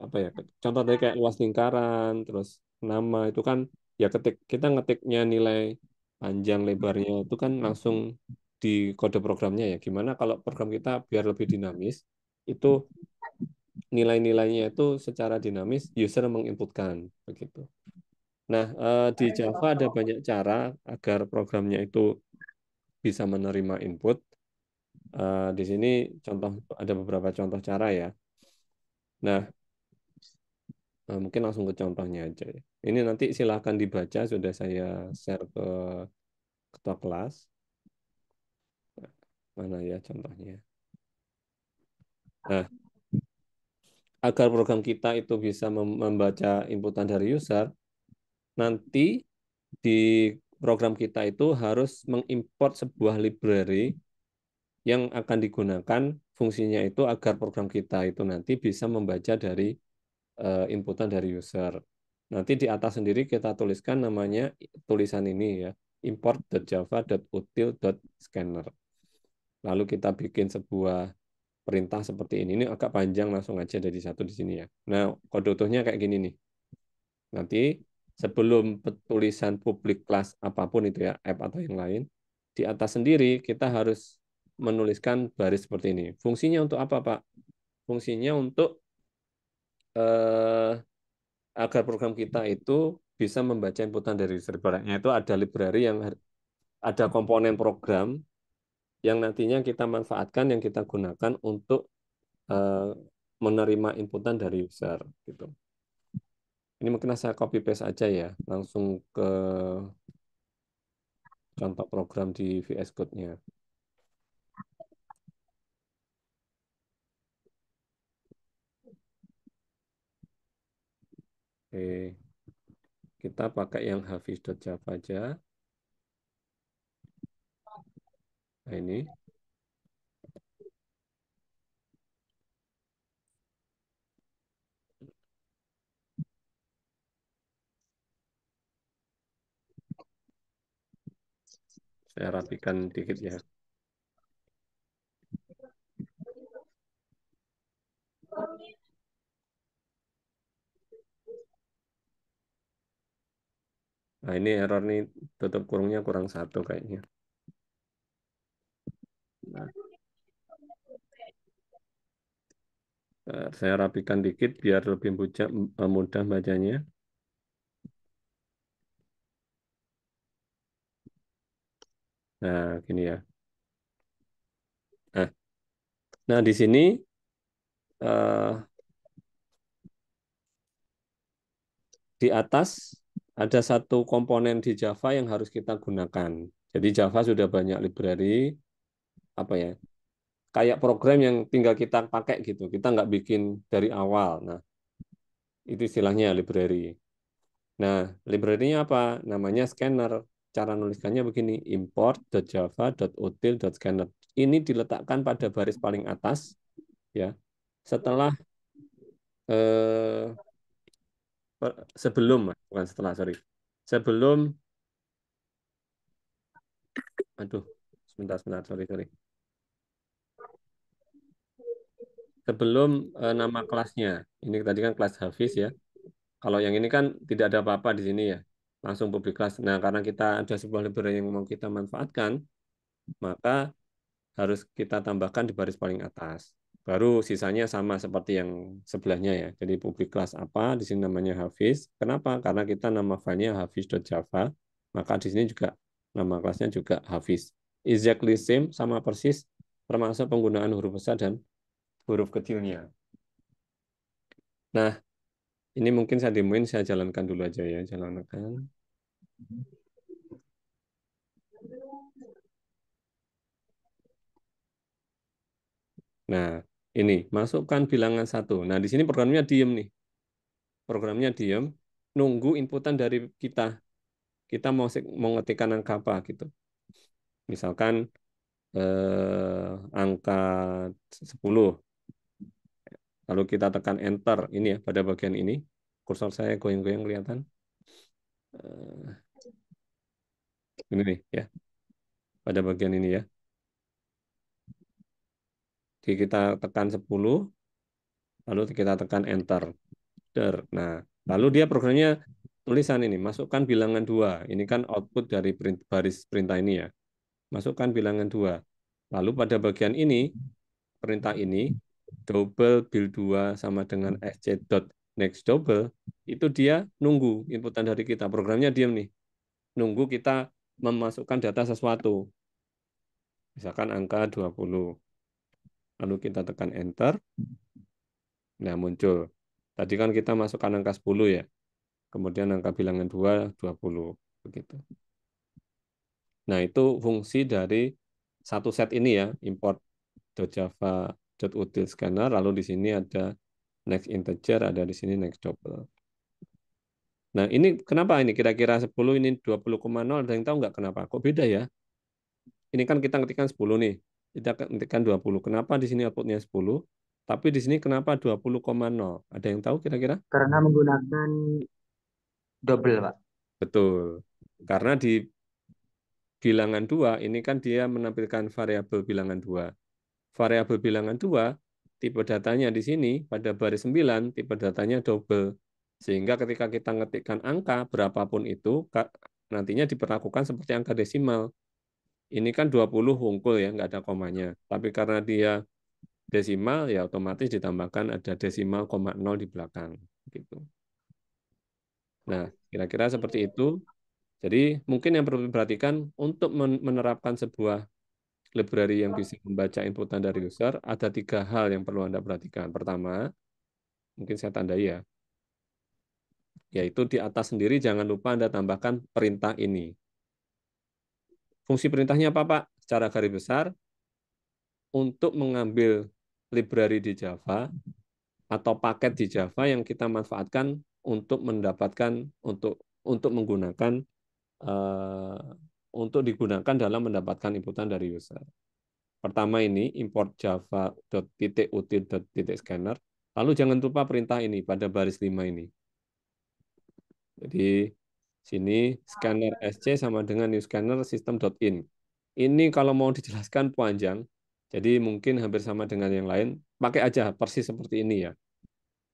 apa ya contoh dari kayak luas lingkaran terus nama itu kan ya ketik kita ngetiknya nilai panjang lebarnya itu kan langsung di kode programnya ya gimana kalau program kita biar lebih dinamis itu nilai-nilainya itu secara dinamis user menginputkan begitu. Nah, eh, di Java ada banyak cara agar programnya itu bisa menerima input. Eh, di sini contoh ada beberapa contoh cara ya. Nah, eh, mungkin langsung ke contohnya aja. Ya. Ini nanti silahkan dibaca, sudah saya share ke ketua kelas. Nah, mana ya contohnya? Nah, agar program kita itu bisa membaca inputan dari user, nanti di program kita itu harus mengimport sebuah library yang akan digunakan fungsinya itu agar program kita itu nanti bisa membaca dari eh, inputan dari user. Nanti di atas sendiri kita tuliskan namanya tulisan ini ya, import.java.util.scanner. Lalu kita bikin sebuah perintah seperti ini. Ini agak panjang langsung aja dari satu di sini ya. Nah, kode utuhnya kayak gini nih. Nanti sebelum tulisan publik kelas apapun itu ya, app atau yang lain, di atas sendiri kita harus menuliskan baris seperti ini. Fungsinya untuk apa, Pak? Fungsinya untuk eh, agar program kita itu bisa membaca inputan dari user. Barangnya itu ada library yang ada komponen program yang nantinya kita manfaatkan, yang kita gunakan untuk eh, menerima inputan dari user. Gitu. Ini mungkin saya copy paste aja ya, langsung ke contoh program di VS Code-nya. Oke, kita pakai yang Hafiz.java aja. Nah, ini. Saya rapikan sedikit ya. Nah, ini error nih, tutup kurungnya kurang satu kayaknya. Nah. Eh, saya rapikan dikit biar lebih mudah, eh, mudah bacanya. Nah, gini ya. Nah, nah di sini uh, di atas ada satu komponen di Java yang harus kita gunakan. Jadi Java sudah banyak library, apa ya kayak program yang tinggal kita pakai gitu kita nggak bikin dari awal nah itu istilahnya library nah librarynya apa namanya scanner cara nuliskannya begini import import.java.util.scanner ini diletakkan pada baris paling atas ya setelah eh, sebelum bukan setelah sorry sebelum aduh sebentar sebentar sorry sorry sebelum uh, nama kelasnya. Ini tadi kan kelas Hafiz ya. Kalau yang ini kan tidak ada apa-apa di sini ya. Langsung publik kelas. Nah, karena kita ada sebuah library yang mau kita manfaatkan, maka harus kita tambahkan di baris paling atas. Baru sisanya sama seperti yang sebelahnya ya. Jadi publik kelas apa, di sini namanya Hafiz. Kenapa? Karena kita nama filenya hafiz.java, maka di sini juga nama kelasnya juga Hafiz. Exactly same, sama persis, termasuk penggunaan huruf besar dan huruf kecilnya. Nah, ini mungkin saya demoin, saya jalankan dulu aja ya. Jalankan. Nah, ini masukkan bilangan satu. Nah, di sini programnya diem nih. Programnya diem, nunggu inputan dari kita. Kita mau mau ngetikkan angka apa gitu. Misalkan eh, angka 10. Lalu kita tekan enter ini ya pada bagian ini. Kursor saya goyang-goyang kelihatan. Eh, ini nih ya. Pada bagian ini ya. Jadi kita tekan 10 lalu kita tekan enter. Nah, lalu dia programnya tulisan ini, masukkan bilangan dua. Ini kan output dari print, baris perintah ini ya. Masukkan bilangan dua. Lalu pada bagian ini, perintah ini, double build 2 sama dengan hmm. sc dot next double itu dia nunggu inputan dari kita programnya diam nih nunggu kita memasukkan data sesuatu misalkan angka 20 lalu kita tekan enter nah muncul tadi kan kita masukkan angka 10 ya kemudian angka bilangan 2 20 begitu nah itu fungsi dari satu set ini ya import do java dot util scanner lalu di sini ada next integer ada di sini next double nah ini kenapa ini kira-kira 10 ini 20,0 ada yang tahu nggak kenapa kok beda ya ini kan kita ketikkan 10 nih kita ketikkan 20 kenapa di sini outputnya 10 tapi di sini kenapa 20,0 ada yang tahu kira-kira karena menggunakan double pak betul karena di bilangan dua ini kan dia menampilkan variabel bilangan dua variabel bilangan dua, tipe datanya di sini pada baris 9, tipe datanya double. Sehingga ketika kita ngetikkan angka berapapun itu, nantinya diperlakukan seperti angka desimal. Ini kan 20 wungkul ya, nggak ada komanya. Tapi karena dia desimal, ya otomatis ditambahkan ada desimal koma nol di belakang. gitu. Nah, kira-kira seperti itu. Jadi mungkin yang perlu diperhatikan untuk menerapkan sebuah library yang bisa membaca inputan dari user, ada tiga hal yang perlu Anda perhatikan. Pertama, mungkin saya tandai ya, yaitu di atas sendiri jangan lupa Anda tambahkan perintah ini. Fungsi perintahnya apa, Pak? Secara garis besar, untuk mengambil library di Java atau paket di Java yang kita manfaatkan untuk mendapatkan untuk untuk menggunakan eh, untuk digunakan dalam mendapatkan inputan dari user. Pertama ini import java.util.scanner. Lalu jangan lupa perintah ini pada baris 5 ini. Jadi sini scanner sc sama dengan new scanner system.in. Ini kalau mau dijelaskan panjang, jadi mungkin hampir sama dengan yang lain. Pakai aja persis seperti ini ya.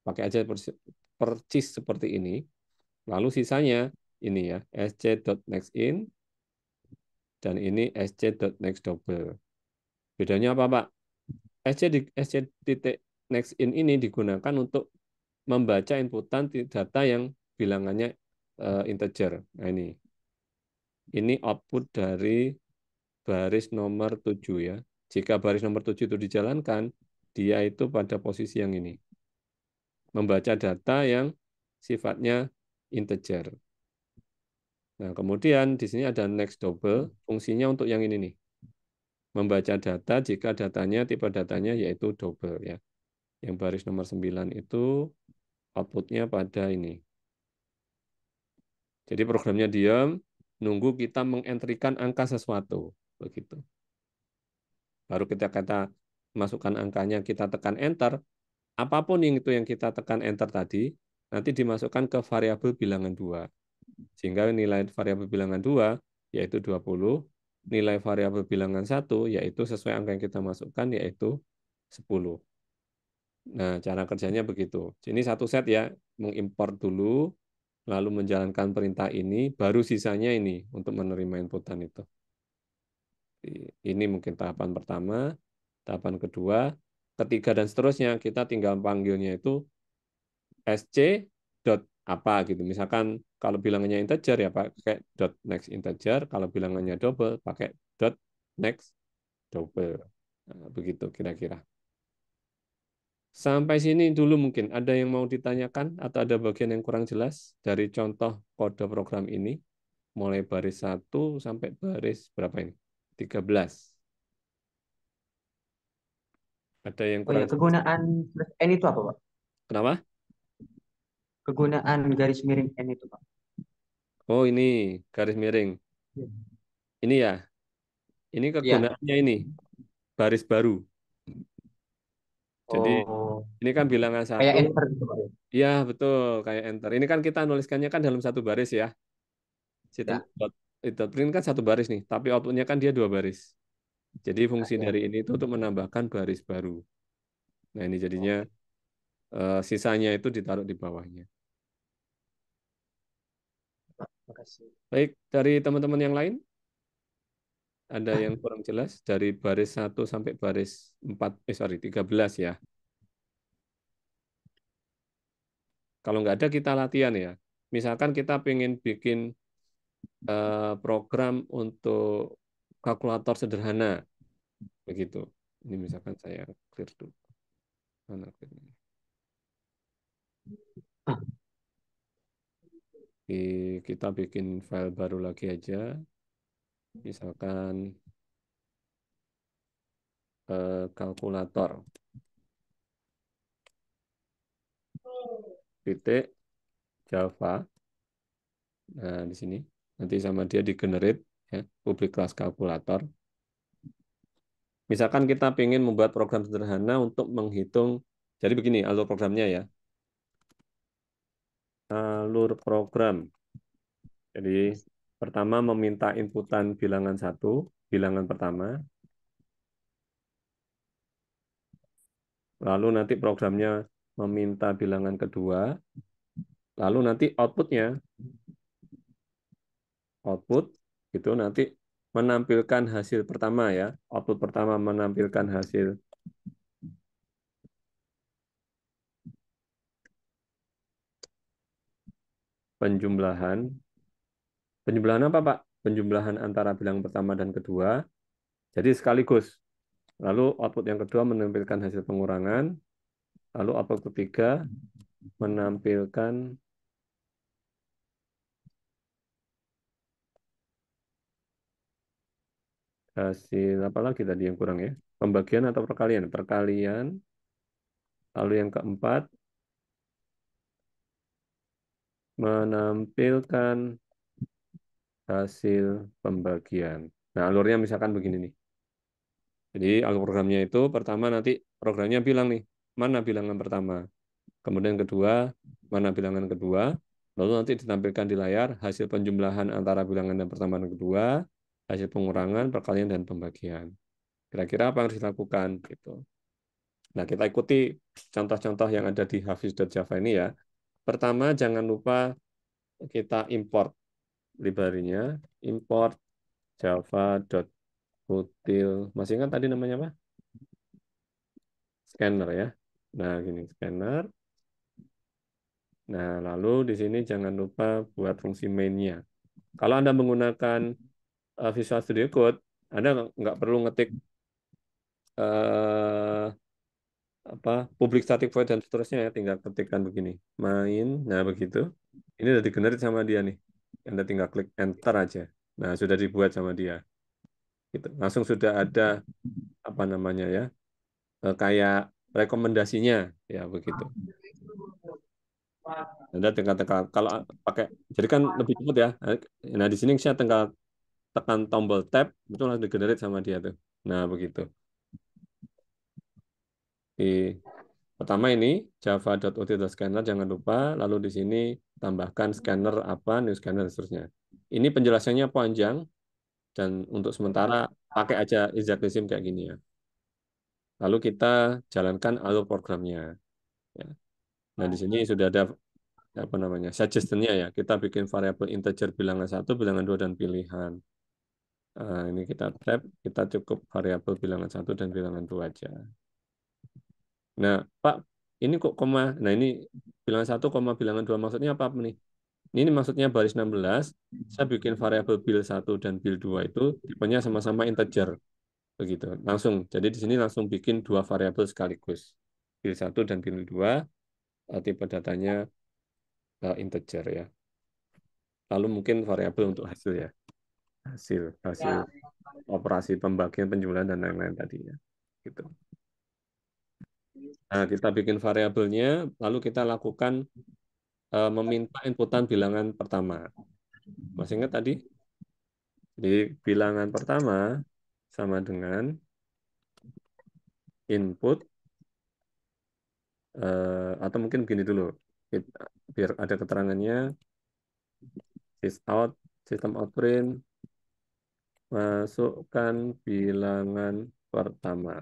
Pakai aja persis, persis seperti ini. Lalu sisanya ini ya, sc.nextin dan ini double. Bedanya apa, Pak? sc di sc titik next in ini digunakan untuk membaca inputan data yang bilangannya uh, integer. Nah, ini. Ini output dari baris nomor 7 ya. Jika baris nomor 7 itu dijalankan, dia itu pada posisi yang ini. Membaca data yang sifatnya integer. Nah, kemudian di sini ada next double, fungsinya untuk yang ini nih. Membaca data jika datanya tipe datanya yaitu double ya. Yang baris nomor 9 itu outputnya pada ini. Jadi programnya diam, nunggu kita mengentrikan angka sesuatu, begitu. Baru kita kata masukkan angkanya, kita tekan enter, apapun yang itu yang kita tekan enter tadi, nanti dimasukkan ke variabel bilangan dua sehingga nilai variabel bilangan 2 yaitu 20, nilai variabel bilangan 1 yaitu sesuai angka yang kita masukkan yaitu 10. Nah, cara kerjanya begitu. Ini satu set ya, mengimpor dulu, lalu menjalankan perintah ini, baru sisanya ini untuk menerima inputan itu. Ini mungkin tahapan pertama, tahapan kedua, ketiga, dan seterusnya. Kita tinggal panggilnya itu sc. apa gitu. Misalkan kalau bilangannya integer ya pakai dot next integer, kalau bilangannya double pakai dot next double. Nah, begitu kira-kira. Sampai sini dulu mungkin ada yang mau ditanyakan atau ada bagian yang kurang jelas dari contoh kode program ini mulai baris 1 sampai baris berapa ini? 13 ada yang kurang. Oh ya, kegunaan plus n itu apa, Pak? Kenapa? kegunaan garis miring n itu pak oh ini garis miring iya. ini ya ini iya. kegunaannya ya. ini baris baru jadi oh. ini kan bilangan satu. Kayak enter gitu, ya? Iya, betul, kayak enter. Ini kan kita nuliskannya kan dalam satu baris ya. Cita ya. itu print kan satu baris nih, tapi outputnya kan dia dua baris. Jadi fungsi ya. dari ini itu untuk menambahkan baris baru. Nah, ini jadinya oh. uh, sisanya itu ditaruh di bawahnya. Baik, dari teman-teman yang lain? Ada yang kurang jelas? Dari baris 1 sampai baris 4, eh sorry, 13 ya. Kalau nggak ada, kita latihan ya. Misalkan kita ingin bikin eh, program untuk kalkulator sederhana. Begitu. Ini misalkan saya clear dulu. Mana clear ah kita bikin file baru lagi aja misalkan eh, kalkulator titik Java nah di sini nanti sama dia di generate ya public class kalkulator misalkan kita ingin membuat program sederhana untuk menghitung jadi begini alur programnya ya alur program. Jadi pertama meminta inputan bilangan satu, bilangan pertama. Lalu nanti programnya meminta bilangan kedua. Lalu nanti outputnya, output itu nanti menampilkan hasil pertama ya. Output pertama menampilkan hasil penjumlahan. Penjumlahan apa, Pak? Penjumlahan antara bilangan pertama dan kedua. Jadi sekaligus. Lalu output yang kedua menampilkan hasil pengurangan. Lalu output ketiga menampilkan hasil apa lagi tadi yang kurang ya? Pembagian atau perkalian? Perkalian. Lalu yang keempat menampilkan hasil pembagian. Nah, alurnya misalkan begini nih. Jadi alur programnya itu pertama nanti programnya bilang nih, mana bilangan pertama. Kemudian kedua, mana bilangan kedua. Lalu nanti ditampilkan di layar hasil penjumlahan antara bilangan dan pertama dan kedua, hasil pengurangan, perkalian, dan pembagian. Kira-kira apa yang harus dilakukan? Gitu. Nah, kita ikuti contoh-contoh yang ada di Hafiz.java ini ya. Pertama, jangan lupa kita import library-nya, import java.util. Masih ingat tadi namanya apa? Scanner ya. Nah, gini scanner. Nah, lalu di sini jangan lupa buat fungsi mainnya. Kalau Anda menggunakan eh, Visual Studio Code, Anda nggak perlu ngetik eh, apa public static void dan seterusnya ya tinggal ketikkan begini main nah begitu ini udah digenerate sama dia nih anda tinggal klik enter aja nah sudah dibuat sama dia gitu langsung sudah ada apa namanya ya eh, kayak rekomendasinya ya begitu anda tinggal tekan kalau pakai jadi kan lebih cepat ya nah di sini saya tinggal tekan tombol tab itu langsung digenerate sama dia tuh nah begitu di pertama ini java.ot.scanner scanner jangan lupa, lalu di sini tambahkan scanner apa, new scanner dan seterusnya. Ini penjelasannya panjang dan untuk sementara pakai aja exactism kayak gini ya. Lalu kita jalankan alur programnya. Ya. Nah di sini sudah ada apa namanya suggestionnya ya. Kita bikin variabel integer bilangan satu, bilangan dua dan pilihan. Nah, ini kita tap kita cukup variabel bilangan satu dan bilangan dua aja. Nah, Pak, ini kok koma? Nah, ini bilangan satu koma bilangan dua maksudnya apa nih? Ini maksudnya baris 16, saya bikin variabel bil 1 dan bil 2 itu tipenya sama-sama integer. Begitu. Langsung. Jadi di sini langsung bikin dua variabel sekaligus. Bil 1 dan bil 2 eh, tipe datanya eh, integer ya. Lalu mungkin variabel untuk hasil ya hasil hasil ya. operasi pembagian penjualan dan lain-lain tadi ya gitu Nah, kita bikin variabelnya, lalu kita lakukan uh, meminta inputan bilangan pertama. Masih ingat tadi? Jadi bilangan pertama sama dengan input uh, atau mungkin begini dulu. biar ada keterangannya is out sistem print, masukkan bilangan pertama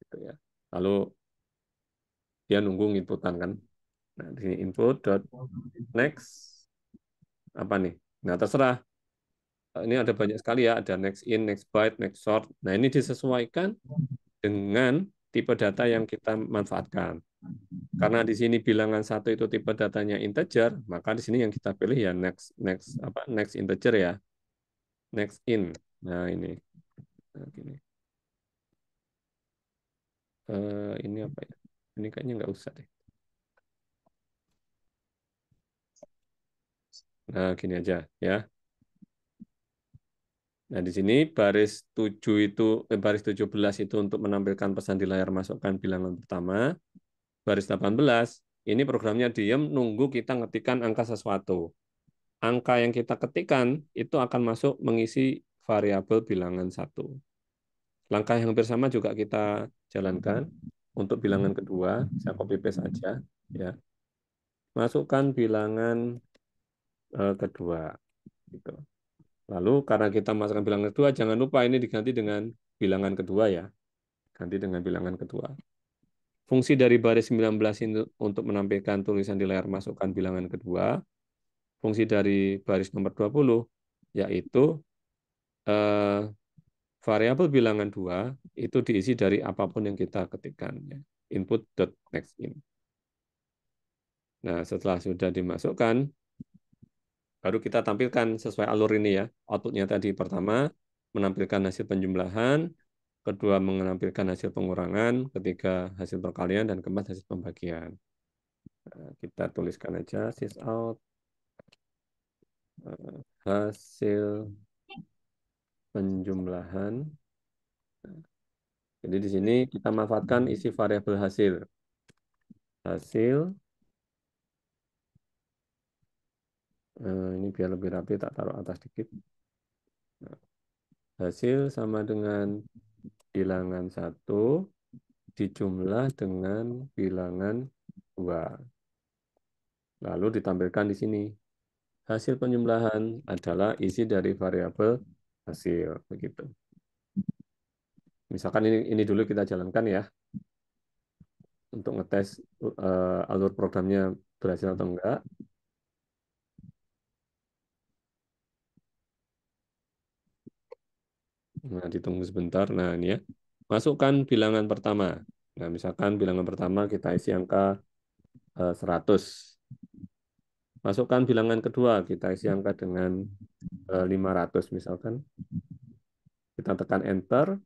gitu ya. Lalu dia nunggu inputan kan. Nah, di sini input dot next apa nih? Nah, terserah. Eh, ini ada banyak sekali ya, ada next in, next byte, next sort. Nah, ini disesuaikan dengan tipe data yang kita manfaatkan. Karena di sini bilangan satu itu tipe datanya integer, maka di sini yang kita pilih ya next next apa next integer ya. Next in. Nah, ini. Nah, gini. Uh, ini apa ya? Ini kayaknya nggak usah deh. Nah, gini aja ya. Nah, di sini baris 7 itu eh, baris 17 itu untuk menampilkan pesan di layar masukkan bilangan pertama. Baris 18 ini programnya diam nunggu kita ngetikkan angka sesuatu. Angka yang kita ketikkan itu akan masuk mengisi variabel bilangan satu. Langkah yang hampir sama juga kita jalankan. Untuk hmm. bilangan kedua, saya copy paste aja ya. Masukkan bilangan uh, kedua gitu. Lalu karena kita masukkan bilangan kedua, jangan lupa ini diganti dengan bilangan kedua ya. Ganti dengan bilangan kedua. Fungsi dari baris 19 ini untuk menampilkan tulisan di layar masukkan bilangan kedua. Fungsi dari baris nomor 20 yaitu eh, variabel bilangan dua itu diisi dari apapun yang kita ketikkan ya. input ya. input.nextin. Nah, setelah sudah dimasukkan baru kita tampilkan sesuai alur ini ya. Outputnya tadi pertama menampilkan hasil penjumlahan, kedua menampilkan hasil pengurangan, ketiga hasil perkalian dan keempat hasil pembagian. Nah, kita tuliskan aja out eh, hasil penjumlahan. Jadi di sini kita manfaatkan isi variabel hasil. Hasil eh, ini biar lebih rapi tak taruh atas dikit. Nah, hasil sama dengan bilangan satu dijumlah dengan bilangan dua. Lalu ditampilkan di sini. Hasil penjumlahan adalah isi dari variabel hasil begitu. Misalkan ini ini dulu kita jalankan ya untuk ngetes uh, alur programnya berhasil atau enggak. Nah, ditunggu sebentar. Nah, ini ya. Masukkan bilangan pertama. Nah, misalkan bilangan pertama kita isi angka uh, eh, 100. Masukkan bilangan kedua, kita isi hmm. angka dengan 500 eh, misalkan. Kita tekan Enter.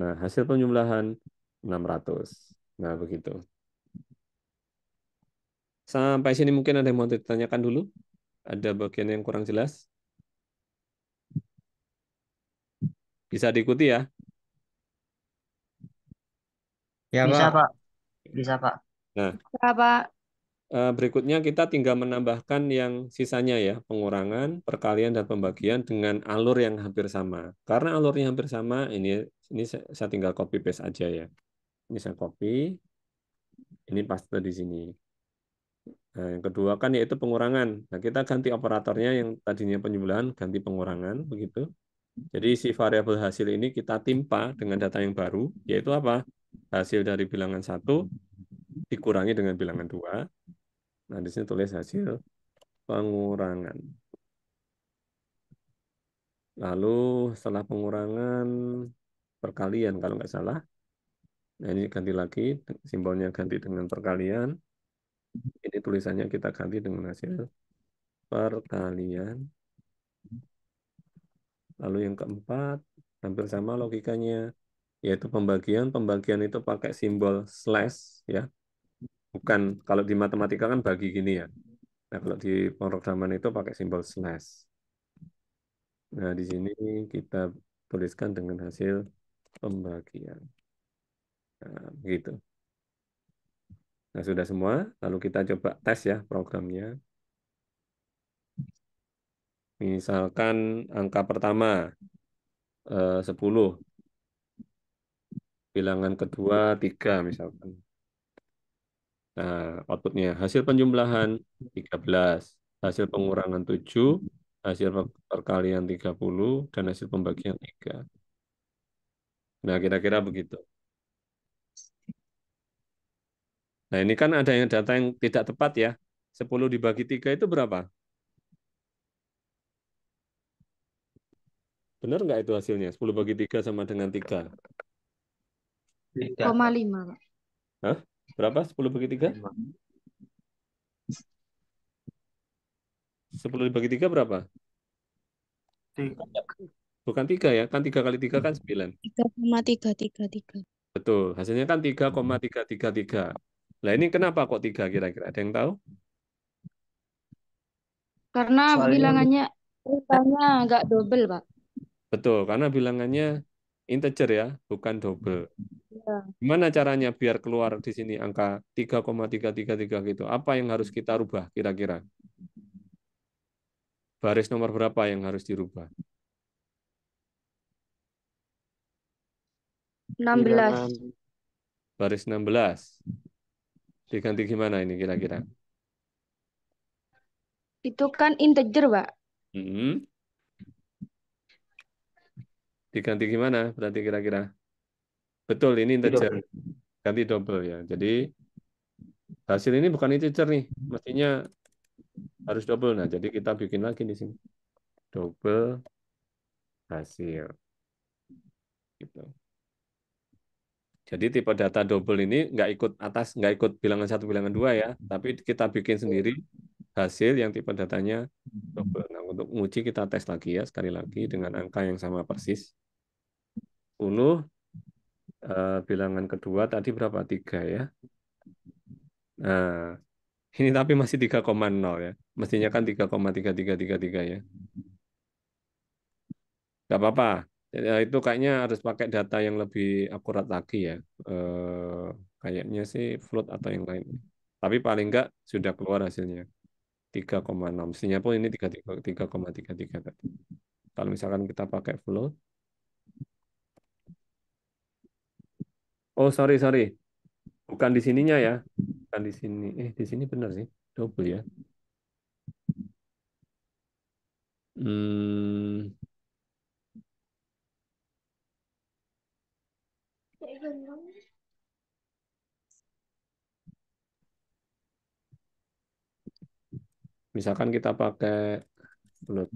Nah, hasil penjumlahan 600. Nah, begitu. Sampai sini mungkin ada yang mau ditanyakan dulu? Ada bagian yang kurang jelas? Bisa diikuti ya? Ya, Bisa, Pak. Bisa, Pak. Nah. Bisa, Pak. Eh, berikutnya kita tinggal menambahkan yang sisanya ya, pengurangan, perkalian dan pembagian dengan alur yang hampir sama. Karena alurnya hampir sama, ini ini saya tinggal copy paste aja ya. Ini saya copy. Ini paste di sini. Nah, yang kedua kan yaitu pengurangan. Nah, kita ganti operatornya yang tadinya penjumlahan ganti pengurangan begitu. Jadi si variabel hasil ini kita timpa dengan data yang baru yaitu apa? Hasil dari bilangan satu dikurangi dengan bilangan dua Nah, di sini tulis hasil pengurangan. Lalu setelah pengurangan perkalian kalau nggak salah. Nah, ini ganti lagi, simbolnya ganti dengan perkalian. Ini tulisannya kita ganti dengan hasil perkalian. Lalu yang keempat, hampir sama logikanya, yaitu pembagian. Pembagian itu pakai simbol slash, ya bukan kalau di matematika kan bagi gini ya. Nah, kalau di pemrograman itu pakai simbol slash. Nah, di sini kita tuliskan dengan hasil pembagian. Nah, begitu. Nah, sudah semua. Lalu kita coba tes ya programnya. Misalkan angka pertama eh, 10. Bilangan kedua 3 misalkan. Nah, outputnya hasil penjumlahan 13, hasil pengurangan 7, hasil perkalian 30, dan hasil pembagian 3. Nah, kira-kira begitu. Nah, ini kan ada yang data yang tidak tepat ya. 10 dibagi 3 itu berapa? Benar nggak itu hasilnya? 10 bagi 3 sama dengan 3. 3,5. Hah? Berapa? 10 bagi 3? 10 dibagi 3 berapa? 3. Bukan 3 ya, kan 3 kali 3 kan 9. 3,333. Betul, hasilnya kan 3,333. Nah ini kenapa kok 3 kira-kira? Ada yang tahu? Karena Soalnya... bilangannya, bilangannya nggak double, Pak. Betul, karena bilangannya integer ya, bukan double. Ya. Gimana caranya biar keluar di sini angka 3,333 gitu? Apa yang harus kita rubah kira-kira? Baris nomor berapa yang harus dirubah? 16. Baris 16. Diganti gimana ini kira-kira? Itu kan integer, Pak. Mm -hmm diganti gimana? Berarti kira-kira betul ini iya, integer iya. ganti double ya. Jadi hasil ini bukan integer nih, mestinya harus double. Nah, jadi kita bikin lagi di sini double hasil. Gitu. Jadi tipe data double ini nggak ikut atas, nggak ikut bilangan satu, bilangan dua ya, tapi kita bikin sendiri hasil yang tipe datanya double. Hmm. Nah, untuk menguji kita tes lagi ya, sekali lagi dengan angka yang sama persis. 10, eh, bilangan kedua tadi berapa? tiga ya. Nah, ini tapi masih 3,0 ya. Mestinya kan 3,3333 ya. Gak apa-apa. Ya, itu kayaknya harus pakai data yang lebih akurat lagi ya. Eh, kayaknya sih float atau yang lain. Tapi paling enggak sudah keluar hasilnya. 3,6. Mestinya pun ini 3,33 tadi. Kalau misalkan kita pakai float. Oh, sorry, sorry. Bukan di sininya ya. Bukan di sini. Eh, di sini benar sih. Double ya. Hmm. Ya, misalkan kita pakai load.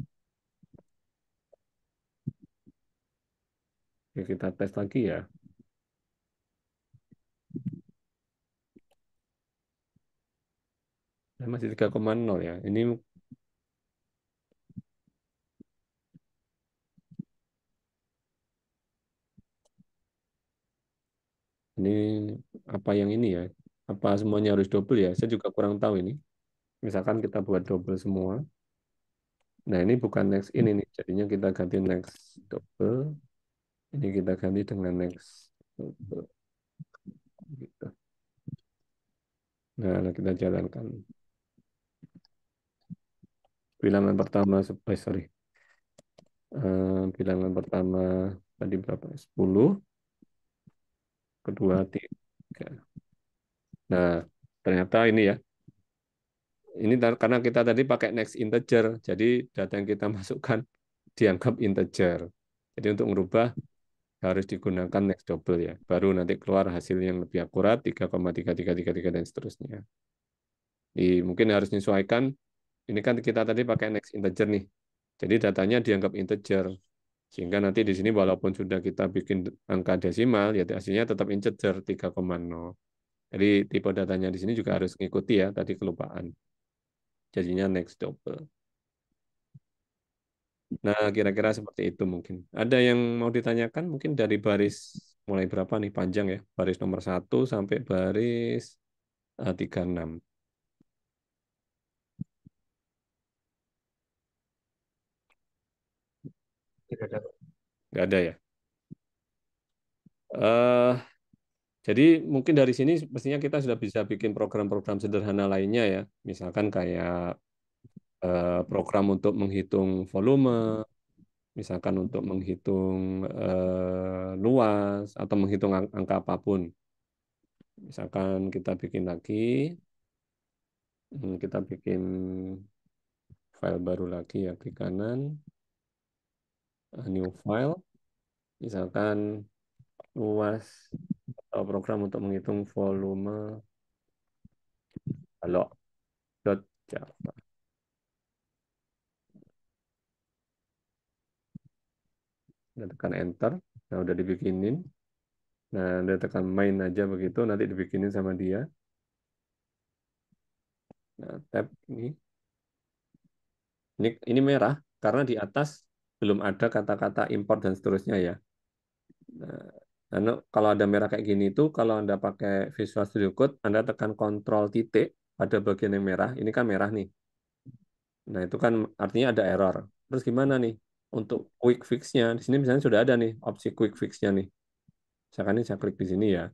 Ya, Oke, kita tes lagi ya. Nah, masih 3,0 ya. Ini Ini apa yang ini ya? Apa semuanya harus double ya? Saya juga kurang tahu ini misalkan kita buat double semua. Nah, ini bukan next in ini. Jadinya kita ganti next double. Ini kita ganti dengan next double. Gitu. Nah, kita jalankan. Bilangan pertama, oh, sorry. Uh, bilangan pertama tadi berapa? 10. Kedua, tiga. Nah, ternyata ini ya, ini karena kita tadi pakai next integer, jadi data yang kita masukkan dianggap integer. Jadi untuk merubah harus digunakan next double ya. Baru nanti keluar hasil yang lebih akurat 3,3333 dan seterusnya. Di, mungkin harus menyesuaikan. Ini kan kita tadi pakai next integer nih. Jadi datanya dianggap integer. Sehingga nanti di sini walaupun sudah kita bikin angka desimal, ya hasilnya tetap integer 3,0. Jadi tipe datanya di sini juga harus mengikuti ya, tadi kelupaan jadinya next double. Nah, kira-kira seperti itu mungkin. Ada yang mau ditanyakan mungkin dari baris mulai berapa nih panjang ya? Baris nomor 1 sampai baris uh, eh, 36. Tidak ada. Tidak ada ya? Uh, jadi mungkin dari sini mestinya kita sudah bisa bikin program-program sederhana lainnya ya, misalkan kayak eh, program untuk menghitung volume, misalkan untuk menghitung eh, luas atau menghitung angka apapun. Misalkan kita bikin lagi, hmm, kita bikin file baru lagi ya klik kanan, eh, new file, misalkan luas atau program untuk menghitung volume log.java. Kita tekan enter. Nah, udah dibikinin. Nah, dia tekan main aja begitu, nanti dibikinin sama dia. Nah, tab ini. Ini, ini merah, karena di atas belum ada kata-kata import dan seterusnya ya. Nah, karena kalau ada merah kayak gini itu, kalau Anda pakai Visual Studio Code, Anda tekan kontrol titik pada bagian yang merah, ini kan merah nih. Nah, itu kan artinya ada error. Terus gimana nih? Untuk quick fix-nya, di sini misalnya sudah ada nih opsi quick fix-nya nih. Misalkan ini saya klik di sini ya.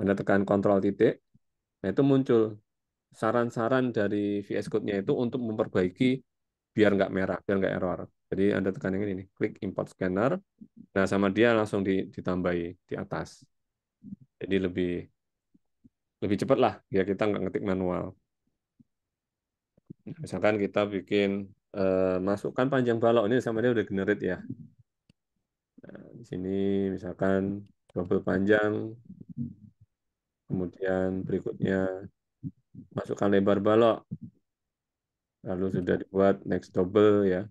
Anda tekan kontrol titik, nah itu muncul saran-saran dari VS Code-nya itu untuk memperbaiki biar nggak merah, biar nggak error. Jadi anda tekan yang ini, klik import scanner. Nah, sama dia langsung ditambahi di atas. Jadi lebih lebih cepat lah, ya kita nggak ngetik manual. Nah, misalkan kita bikin eh, masukkan panjang balok ini sama dia udah generate ya. Nah, di sini misalkan double panjang, kemudian berikutnya masukkan lebar balok, lalu sudah dibuat next double ya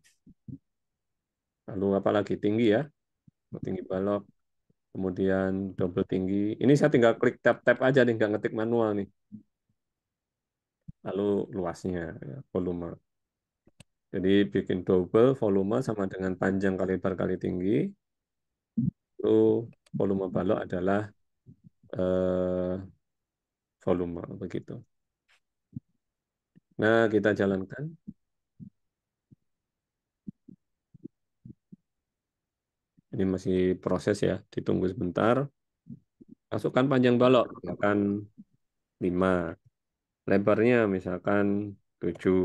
lalu apalagi tinggi ya tinggi balok kemudian double tinggi ini saya tinggal klik tab tab aja nih nggak ngetik manual nih lalu luasnya ya, volume jadi bikin double volume sama dengan panjang kali lebar kali tinggi lalu volume balok adalah eh, volume begitu nah kita jalankan Ini masih proses ya, ditunggu sebentar. Masukkan panjang balok, misalkan 5. Lebarnya misalkan 7.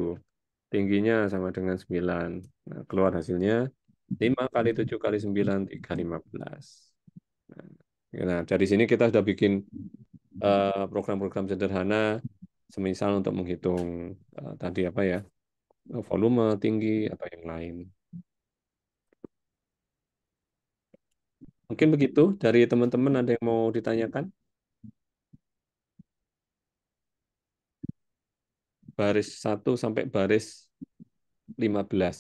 Tingginya sama dengan 9. Nah, keluar hasilnya 5 kali 7 kali 9, 3, 15. Nah, dari sini kita sudah bikin eh, program-program uh, sederhana semisal untuk menghitung uh, tadi apa ya volume tinggi atau yang lain. Mungkin begitu dari teman-teman ada yang mau ditanyakan? Baris 1 sampai baris 15.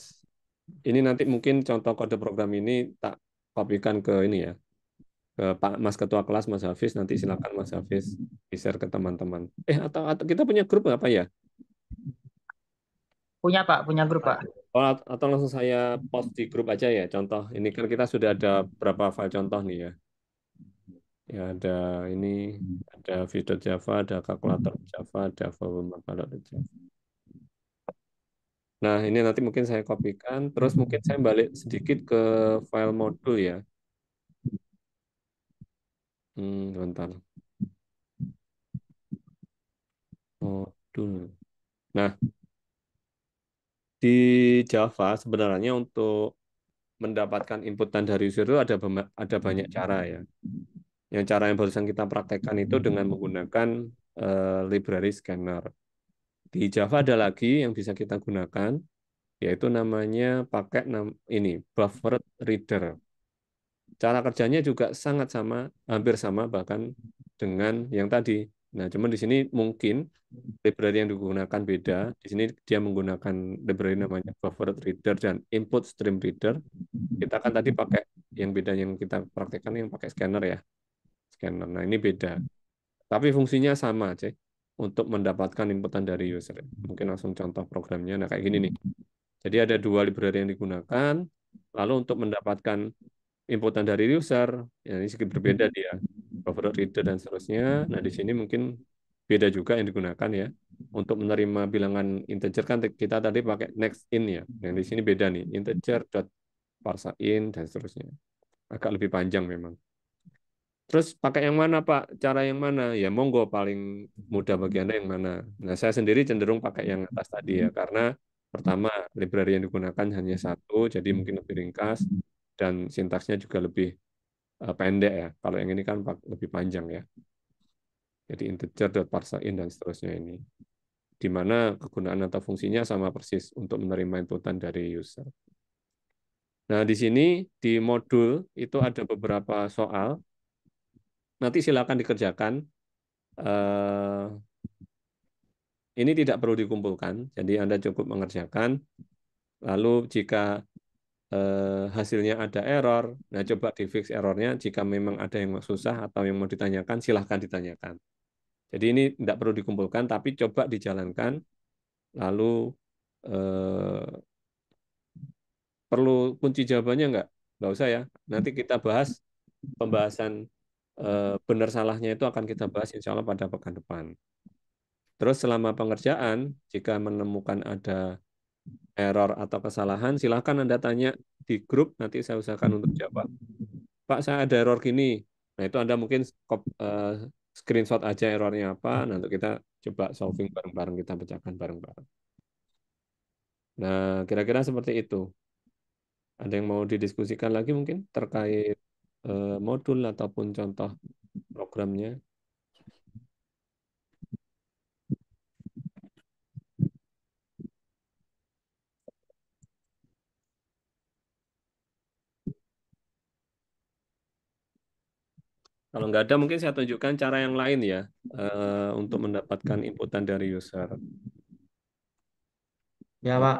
Ini nanti mungkin contoh kode program ini tak kopikan ke ini ya. Ke Pak Mas Ketua Kelas Mas Hafiz nanti silakan Mas Hafiz di-share ke teman-teman. Eh atau, atau kita punya grup apa ya? Punya Pak, punya grup Pak. Oh, atau langsung saya post di grup aja ya contoh. Ini kan kita sudah ada berapa file contoh nih ya. Ya ada ini, ada video Java, ada kalkulator Java, ada volume Java. Nah, ini nanti mungkin saya kopikan, terus mungkin saya balik sedikit ke file modul ya. Hmm, bentar. Modul. Nah, di Java sebenarnya untuk mendapatkan inputan dari user itu ada ada banyak hmm. cara ya. Yang cara yang barusan kita praktekkan itu dengan menggunakan uh, library scanner. Di Java ada lagi yang bisa kita gunakan yaitu namanya pakai nam ini buffer reader. Cara kerjanya juga sangat sama, hampir sama bahkan dengan yang tadi Nah, cuman di sini mungkin library yang digunakan beda. Di sini dia menggunakan library namanya buffer Reader dan Input Stream Reader. Kita kan tadi pakai yang beda yang kita praktekkan yang pakai scanner ya. Scanner. Nah, ini beda. Tapi fungsinya sama, Cek. Untuk mendapatkan inputan dari user. Mungkin langsung contoh programnya. Nah, kayak gini nih. Jadi ada dua library yang digunakan. Lalu untuk mendapatkan inputan dari user, ya ini sedikit berbeda dia. Buffer reader dan seterusnya. Nah, di sini mungkin beda juga yang digunakan ya. Untuk menerima bilangan integer kan kita tadi pakai next in ya. Yang nah, di sini beda nih, integer dot in dan seterusnya. Agak lebih panjang memang. Terus pakai yang mana Pak? Cara yang mana? Ya monggo paling mudah bagi Anda yang mana. Nah saya sendiri cenderung pakai yang atas tadi ya. Karena pertama library yang digunakan hanya satu, jadi mungkin lebih ringkas dan sintaksnya juga lebih eh, pendek ya. Kalau yang ini kan lebih panjang ya. Jadi integer dot integer.parseIn dan seterusnya ini. Di mana kegunaan atau fungsinya sama persis untuk menerima inputan dari user. Nah, di sini di modul itu ada beberapa soal. Nanti silakan dikerjakan. Eh, ini tidak perlu dikumpulkan, jadi Anda cukup mengerjakan. Lalu jika Eh, hasilnya ada error, nah coba di fix errornya. Jika memang ada yang susah atau yang mau ditanyakan, silahkan ditanyakan. Jadi ini tidak perlu dikumpulkan, tapi coba dijalankan. Lalu eh, perlu kunci jawabannya nggak? Nggak usah ya. Nanti kita bahas pembahasan eh, benar salahnya itu akan kita bahas insya Allah pada pekan depan. Terus selama pengerjaan, jika menemukan ada error atau kesalahan, silahkan Anda tanya di grup, nanti saya usahakan untuk jawab. Pak, saya ada error gini. Nah, itu Anda mungkin eh, screenshot aja errornya apa, nanti kita coba solving bareng-bareng, kita pecahkan bareng-bareng. Nah, kira-kira seperti itu. Ada yang mau didiskusikan lagi mungkin terkait eh, modul ataupun contoh programnya? Kalau nggak ada mungkin saya tunjukkan cara yang lain ya uh, untuk mendapatkan inputan dari user. Ya Pak.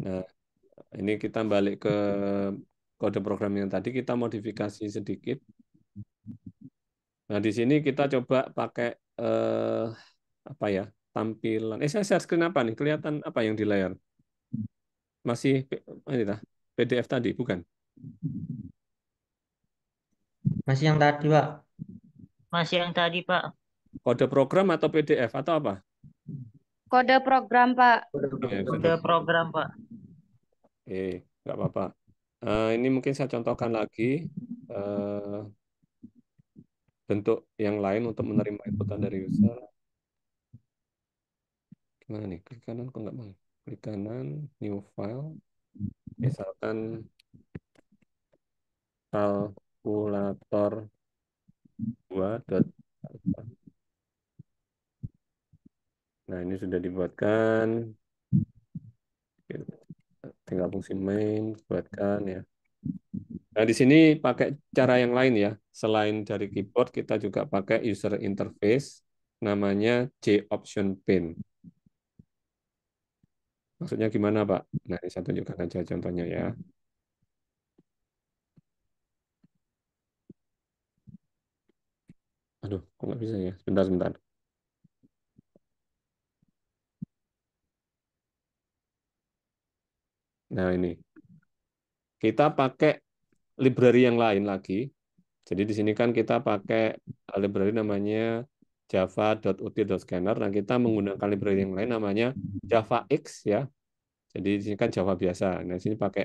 Nah ini kita balik ke kode program yang tadi kita modifikasi sedikit. Nah di sini kita coba pakai uh, apa ya tampilan. Eh saya share screen apa nih? Kelihatan apa yang di layar? Masih ini dah PDF tadi bukan? Masih yang tadi, Pak. Masih yang tadi, Pak. Kode program atau PDF atau apa? Kode program, Pak. Kode program, Pak. Eh, nggak apa-apa. Uh, ini mungkin saya contohkan lagi uh, bentuk yang lain untuk menerima inputan dari user. Gimana nih? Klik kanan kok nggak mau? Klik kanan, new file. Misalkan file kalkulator dot Nah, ini sudah dibuatkan. Tinggal fungsi main, buatkan ya. Nah, di sini pakai cara yang lain ya. Selain dari keyboard, kita juga pakai user interface namanya J option pin. Maksudnya gimana, Pak? Nah, ini saya tunjukkan aja contohnya ya. Aduh, kok nggak bisa ya? Sebentar, sebentar. Nah, ini. Kita pakai library yang lain lagi. Jadi di sini kan kita pakai eh, library namanya scanner Nah, kita menggunakan library yang lain namanya Java X ya. Jadi di sini kan Java biasa. Nah, di sini pakai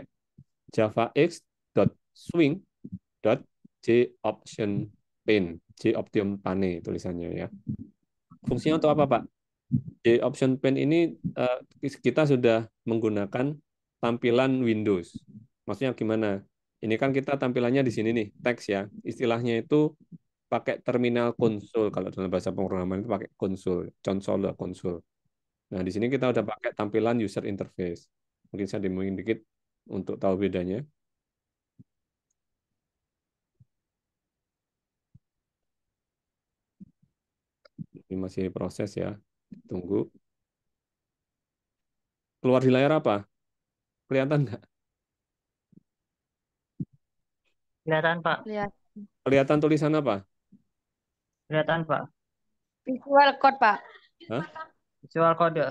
javax.swing.joption pain, J option pane tulisannya ya. Fungsinya untuk apa, Pak? J option pane ini eh, kita sudah menggunakan tampilan Windows. Maksudnya gimana? Ini kan kita tampilannya di sini nih, teks ya. Istilahnya itu pakai terminal konsol kalau dalam bahasa pemrograman itu pakai konsol, console konsol. Nah, di sini kita udah pakai tampilan user interface. Mungkin saya demoin dikit untuk tahu bedanya. ini masih proses ya. Tunggu. Keluar di layar apa? Kelihatan nggak? Kelihatan, Pak. Kelihatan. Kelihatan tulisan apa? Kelihatan, Pak. Visual code, Pak. Hah? Visual code.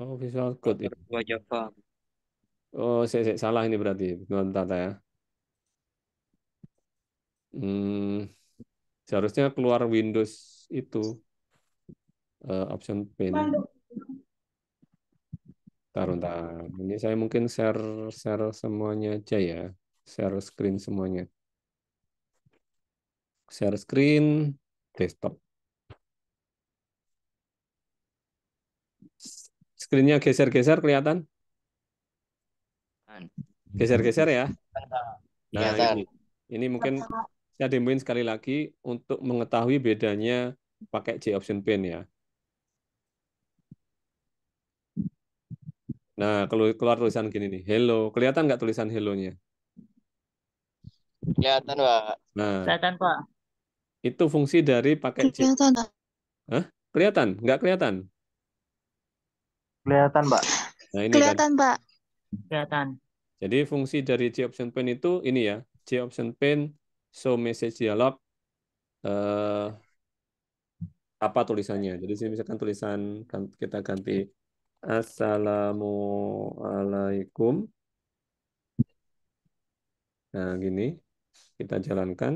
Oh, visual code ya. Java. Oh, saya, saya salah ini berarti. Tuan tata ya. Hmm, seharusnya keluar Windows itu uh, option pin. Taruh, taruh. Ini saya mungkin share share semuanya aja ya. Share screen semuanya. Share screen desktop. Screennya geser-geser kelihatan? Geser-geser ya. Nah, ya, ini, ini mungkin saya demoin sekali lagi untuk mengetahui bedanya pakai J option pen ya. Nah, keluar tulisan gini nih, hello. Kelihatan nggak tulisan hello-nya? Kelihatan, Pak. Nah, kelihatan, Pak. Itu fungsi dari pakai Kelihatan, Pak. Hah? Kelihatan? Nggak kelihatan? Kelihatan, Pak. Nah, ini kan. kelihatan, kan. Pak. Kelihatan. Jadi fungsi dari J option pen itu ini ya, J option pen show message dialog eh apa tulisannya. Jadi sini misalkan tulisan kan, kita ganti Assalamualaikum. Nah, gini. Kita jalankan.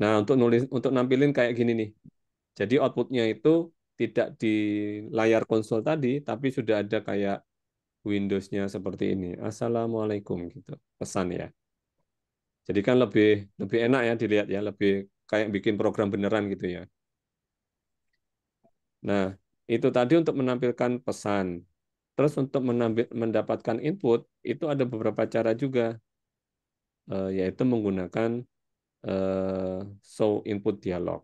Nah, untuk nulis untuk nampilin kayak gini nih. Jadi outputnya itu tidak di layar konsol tadi, tapi sudah ada kayak Windows-nya seperti ini. Assalamualaikum gitu. Pesan ya. Jadi kan lebih lebih enak ya dilihat ya, lebih kayak bikin program beneran gitu ya. Nah, itu tadi untuk menampilkan pesan. Terus untuk menambil, mendapatkan input, itu ada beberapa cara juga, e, yaitu menggunakan e, show input dialog.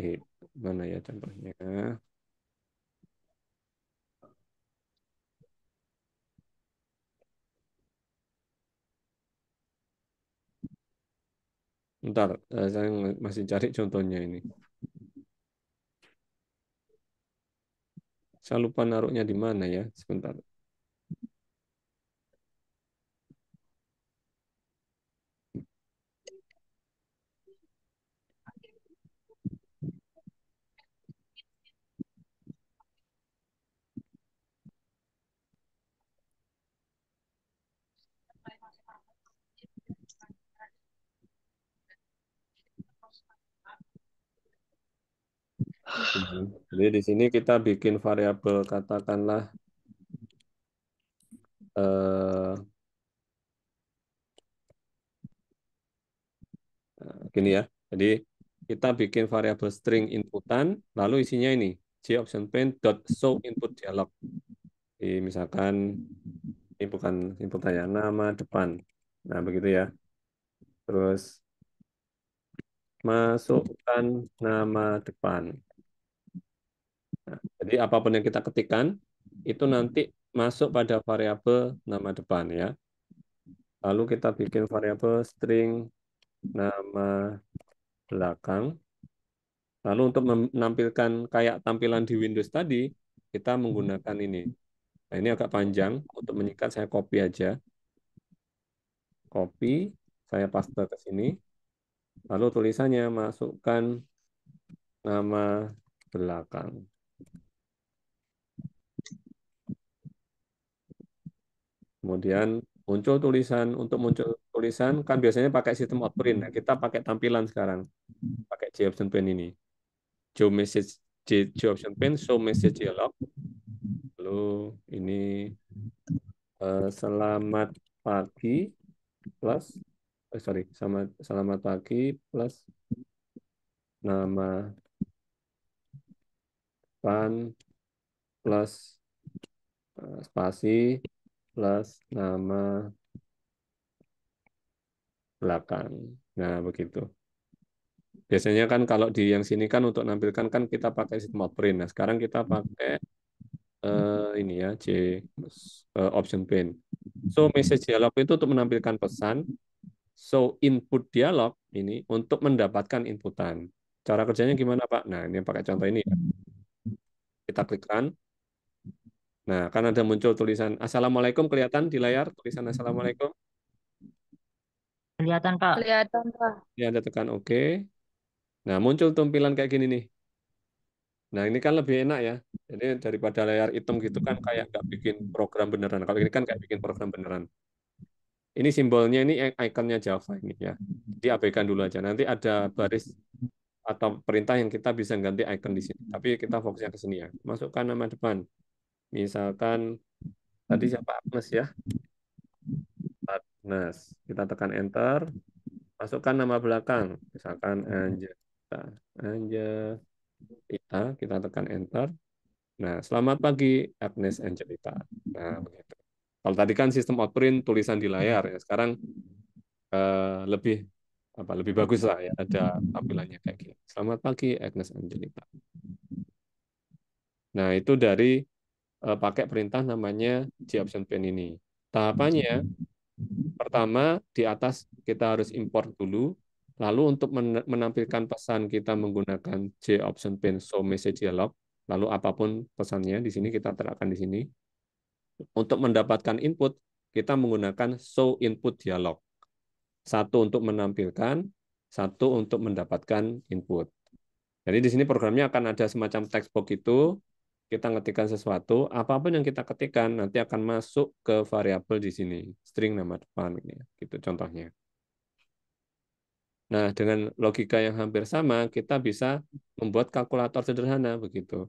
E, mana ya contohnya? Ntar, eh, saya masih cari contohnya ini. Saya lupa naruhnya di mana ya, sebentar. Mm-hmm. Jadi di sini kita bikin variabel katakanlah eh, gini ya. Jadi kita bikin variabel string inputan, lalu isinya ini j option pane dot show input dialog. Jadi misalkan ini bukan inputan ya, nama depan. Nah begitu ya. Terus masukkan nama depan. Jadi apapun yang kita ketikkan itu nanti masuk pada variabel nama depan ya. Lalu kita bikin variabel string nama belakang. Lalu untuk menampilkan kayak tampilan di Windows tadi, kita menggunakan ini. Nah, ini agak panjang. Untuk menyikat saya copy aja. Copy, saya paste ke sini. Lalu tulisannya masukkan nama belakang. Kemudian muncul tulisan. Untuk muncul tulisan kan biasanya pakai sistem outprint. Nah, kita pakai tampilan sekarang. Pakai J option pen ini. Show message J, option pen, show message dialog. Lalu ini eh, selamat pagi plus eh, sorry sama selamat pagi plus nama pan plus eh, spasi plus nama belakang. Nah, begitu. Biasanya kan kalau di yang sini kan untuk nampilkan kan kita pakai sistem print. Nah, sekarang kita pakai uh, ini ya, C uh, eh, option pin. So, message dialog itu untuk menampilkan pesan. So, input dialog ini untuk mendapatkan inputan. Cara kerjanya gimana, Pak? Nah, ini yang pakai contoh ini ya. Kita klikkan. Nah, kan ada muncul tulisan Assalamualaikum kelihatan di layar tulisan Assalamualaikum. Kelihatan, Pak. Kelihatan, Pak. Ya, Anda tekan oke. OK. Nah, muncul tampilan kayak gini nih. Nah, ini kan lebih enak ya. Jadi daripada layar hitam gitu kan kayak nggak bikin program beneran. Kalau ini kan kayak bikin program beneran. Ini simbolnya, ini ikonnya Java ini ya. Diabaikan dulu aja. Nanti ada baris atau perintah yang kita bisa ganti icon di sini. Tapi kita fokusnya ke sini ya. Masukkan nama depan. Misalkan tadi siapa Agnes ya? Agnes. Kita tekan enter, masukkan nama belakang. Misalkan Angelita. Angelita, kita tekan enter. Nah, selamat pagi Agnes Angelita. Nah, begitu. Kalau tadi kan sistem outprint tulisan di layar ya. Sekarang eh, lebih apa lebih bagus lah ya ada tampilannya kayak gini. Selamat pagi Agnes Angelita. Nah, itu dari Eh, pakai perintah namanya option pen ini. Tahapannya hmm. pertama di atas kita harus import dulu, lalu untuk menampilkan pesan kita menggunakan J option pen So message dialog, lalu apapun pesannya di sini kita terapkan di sini. Untuk mendapatkan input kita menggunakan show input dialog. Satu untuk menampilkan, satu untuk mendapatkan input. Jadi di sini programnya akan ada semacam textbox itu, kita ketikkan sesuatu, apapun yang kita ketikkan nanti akan masuk ke variabel di sini, string nama depan ya, gitu contohnya. Nah, dengan logika yang hampir sama, kita bisa membuat kalkulator sederhana begitu.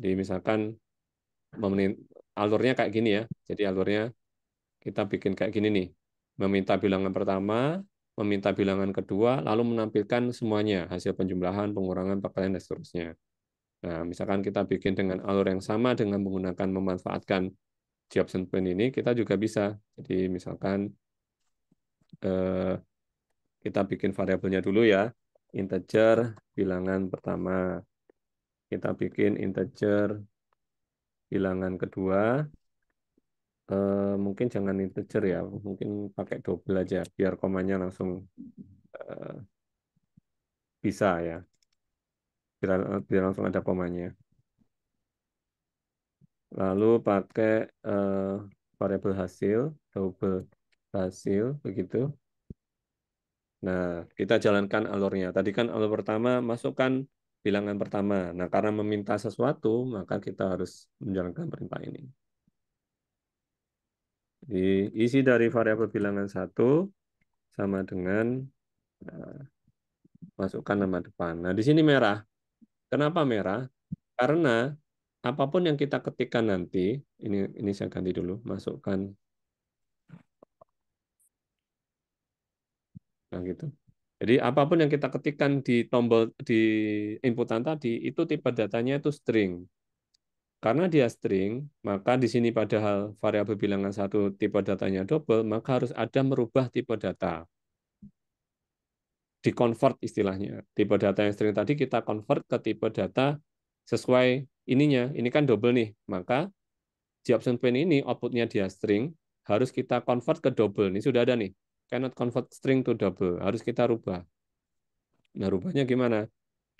Jadi misalkan alurnya kayak gini ya. Jadi alurnya kita bikin kayak gini nih. Meminta bilangan pertama, meminta bilangan kedua, lalu menampilkan semuanya, hasil penjumlahan, pengurangan, perkalian, dan seterusnya. Nah, misalkan kita bikin dengan alur yang sama dengan menggunakan memanfaatkan Jobson Plan ini, kita juga bisa. Jadi misalkan eh, kita bikin variabelnya dulu ya, integer bilangan pertama. Kita bikin integer bilangan kedua. Eh, mungkin jangan integer ya, mungkin pakai double aja, biar komanya langsung eh, bisa ya tidak, tidak langsung ada komanya. Lalu pakai uh, variabel hasil, double hasil, begitu. Nah, kita jalankan alurnya. Tadi kan alur pertama masukkan bilangan pertama. Nah, karena meminta sesuatu, maka kita harus menjalankan perintah ini. Jadi, isi dari variabel bilangan satu sama dengan nah, masukkan nama depan. Nah, di sini merah. Kenapa merah? Karena apapun yang kita ketikkan nanti, ini ini saya ganti dulu, masukkan Nah, gitu. Jadi apapun yang kita ketikkan di tombol di inputan tadi itu tipe datanya itu string. Karena dia string, maka di sini padahal variabel bilangan satu tipe datanya double, maka harus ada merubah tipe data di convert istilahnya. Tipe data yang string tadi kita convert ke tipe data sesuai ininya. Ini kan double nih. Maka di option Paint ini outputnya dia string harus kita convert ke double. Ini sudah ada nih. Cannot convert string to double. Harus kita rubah. Nah, rubahnya gimana?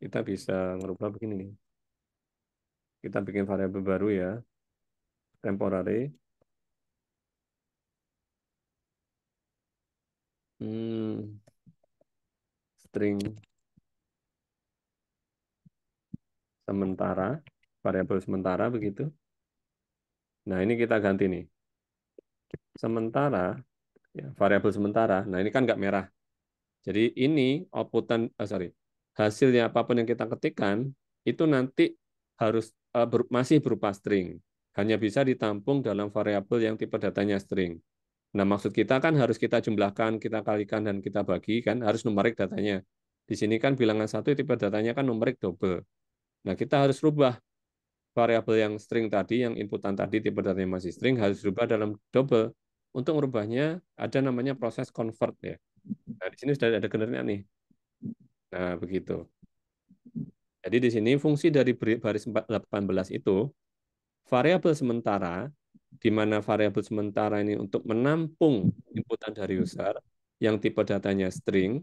Kita bisa merubah begini nih. Kita bikin variabel baru ya. Temporary. Hmm, string sementara, variabel sementara begitu. Nah, ini kita ganti nih. Sementara, ya, variabel sementara. Nah, ini kan nggak merah. Jadi ini outputan, oh, sorry, hasilnya apapun yang kita ketikkan itu nanti harus uh, ber, masih berupa string. Hanya bisa ditampung dalam variabel yang tipe datanya string. Nah, maksud kita kan harus kita jumlahkan, kita kalikan, dan kita bagi, kan harus numerik datanya. Di sini kan bilangan satu tipe datanya kan numerik double. Nah, kita harus rubah variabel yang string tadi, yang inputan tadi tipe datanya masih string, harus rubah dalam double. Untuk merubahnya ada namanya proses convert ya. Nah, di sini sudah ada generasi nih. Nah, begitu. Jadi di sini fungsi dari baris 18 itu variabel sementara di mana variabel sementara ini untuk menampung inputan dari user yang tipe datanya string,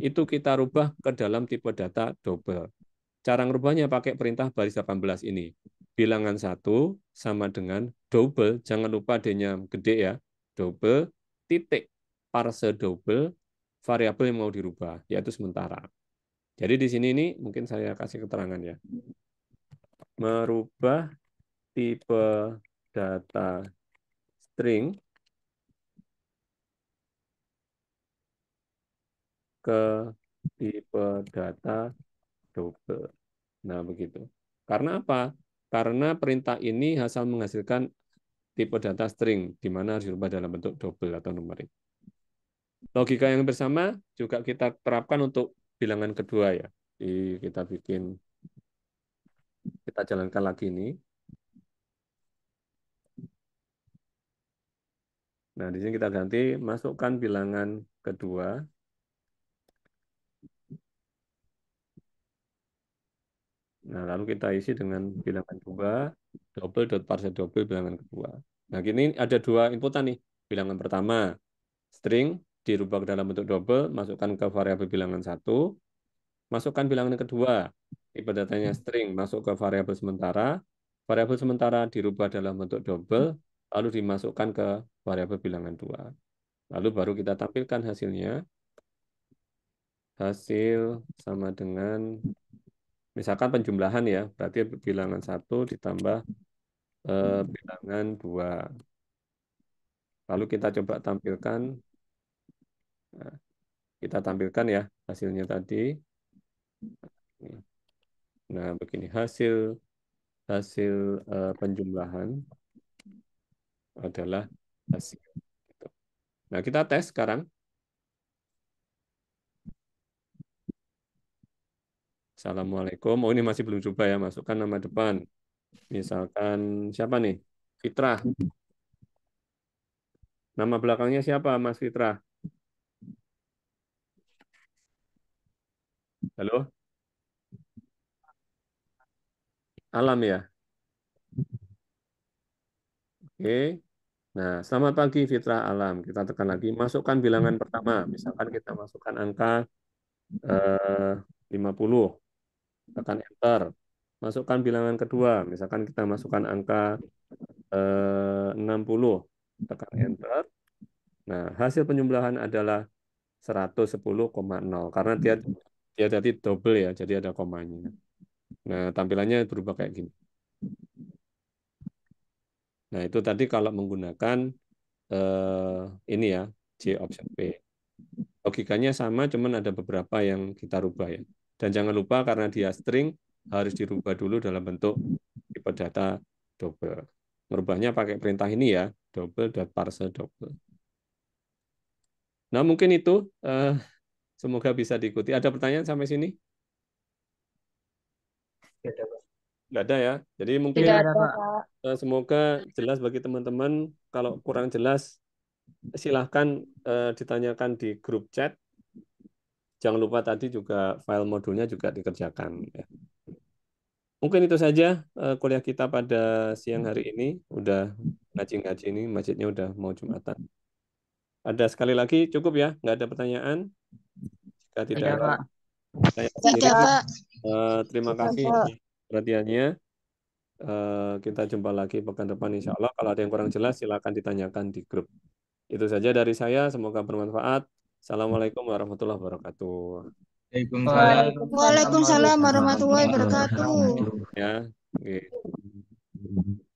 itu kita rubah ke dalam tipe data double. Cara ngerubahnya pakai perintah baris 18 ini. Bilangan 1 sama dengan double, jangan lupa D-nya gede ya, double titik parse double variabel yang mau dirubah, yaitu sementara. Jadi di sini ini mungkin saya kasih keterangan ya. Merubah tipe data string ke tipe data double. Nah, begitu. Karena apa? Karena perintah ini asal menghasilkan tipe data string, di mana harus diubah dalam bentuk double atau numerik. Logika yang bersama juga kita terapkan untuk bilangan kedua ya. Di, kita bikin, kita jalankan lagi ini. Nah, di sini kita ganti masukkan bilangan kedua. Nah, lalu kita isi dengan bilangan dua, double dot parse double bilangan kedua. Nah, kini ada dua inputan nih. Bilangan pertama, string dirubah ke dalam bentuk double, masukkan ke variabel bilangan satu. Masukkan bilangan kedua, tipe datanya string, masuk ke variabel sementara. Variabel sementara dirubah dalam bentuk double, lalu dimasukkan ke variabel bilangan dua. Lalu baru kita tampilkan hasilnya. Hasil sama dengan misalkan penjumlahan ya, berarti bilangan satu ditambah eh, bilangan dua. Lalu kita coba tampilkan, eh, kita tampilkan ya hasilnya tadi. Nah begini hasil hasil eh, penjumlahan adalah hasil. Gitu. Nah, kita tes sekarang. Assalamualaikum. Oh, ini masih belum coba ya. Masukkan nama depan. Misalkan siapa nih? Fitrah. Nama belakangnya siapa, Mas Fitrah? Halo? Alam ya? Oke. Nah, selamat pagi Fitra Alam. Kita tekan lagi, masukkan bilangan pertama. Misalkan kita masukkan angka eh, 50. Tekan Enter. Masukkan bilangan kedua. Misalkan kita masukkan angka eh, 60. Tekan Enter. Nah, hasil penjumlahan adalah 110,0 karena dia dia tadi double ya, jadi ada komanya. Nah, tampilannya berubah kayak gini. Nah, itu tadi kalau menggunakan eh, ini ya, J option P. Logikanya sama, cuman ada beberapa yang kita rubah ya. Dan jangan lupa karena dia string, harus dirubah dulu dalam bentuk tipe data double. Merubahnya pakai perintah ini ya, double double.parse double. Nah, mungkin itu eh, semoga bisa diikuti. Ada pertanyaan sampai sini? Tidak ada, nggak ada ya. Jadi mungkin ada, Pak. Eh, semoga jelas bagi teman-teman. Kalau kurang jelas, silahkan uh, ditanyakan di grup chat. Jangan lupa tadi juga file modulnya juga dikerjakan. ya. Mungkin itu saja uh, kuliah kita pada siang hari ini. Udah ngaji-ngaji ini, masjidnya udah mau Jumatan. Ada sekali lagi, cukup ya? Nggak ada pertanyaan? Jika tidak, tidak ada, Pak. Saya iya, terima kasih. Tidak, iya, Pak perhatiannya. Eh, kita jumpa lagi pekan depan insya Allah. Kalau ada yang kurang jelas silakan ditanyakan di grup. Itu saja dari saya, semoga bermanfaat. Assalamualaikum warahmatullahi wabarakatuh. Waalaikumsalam, warahmatullahi wabarakatuh. Ya, okay.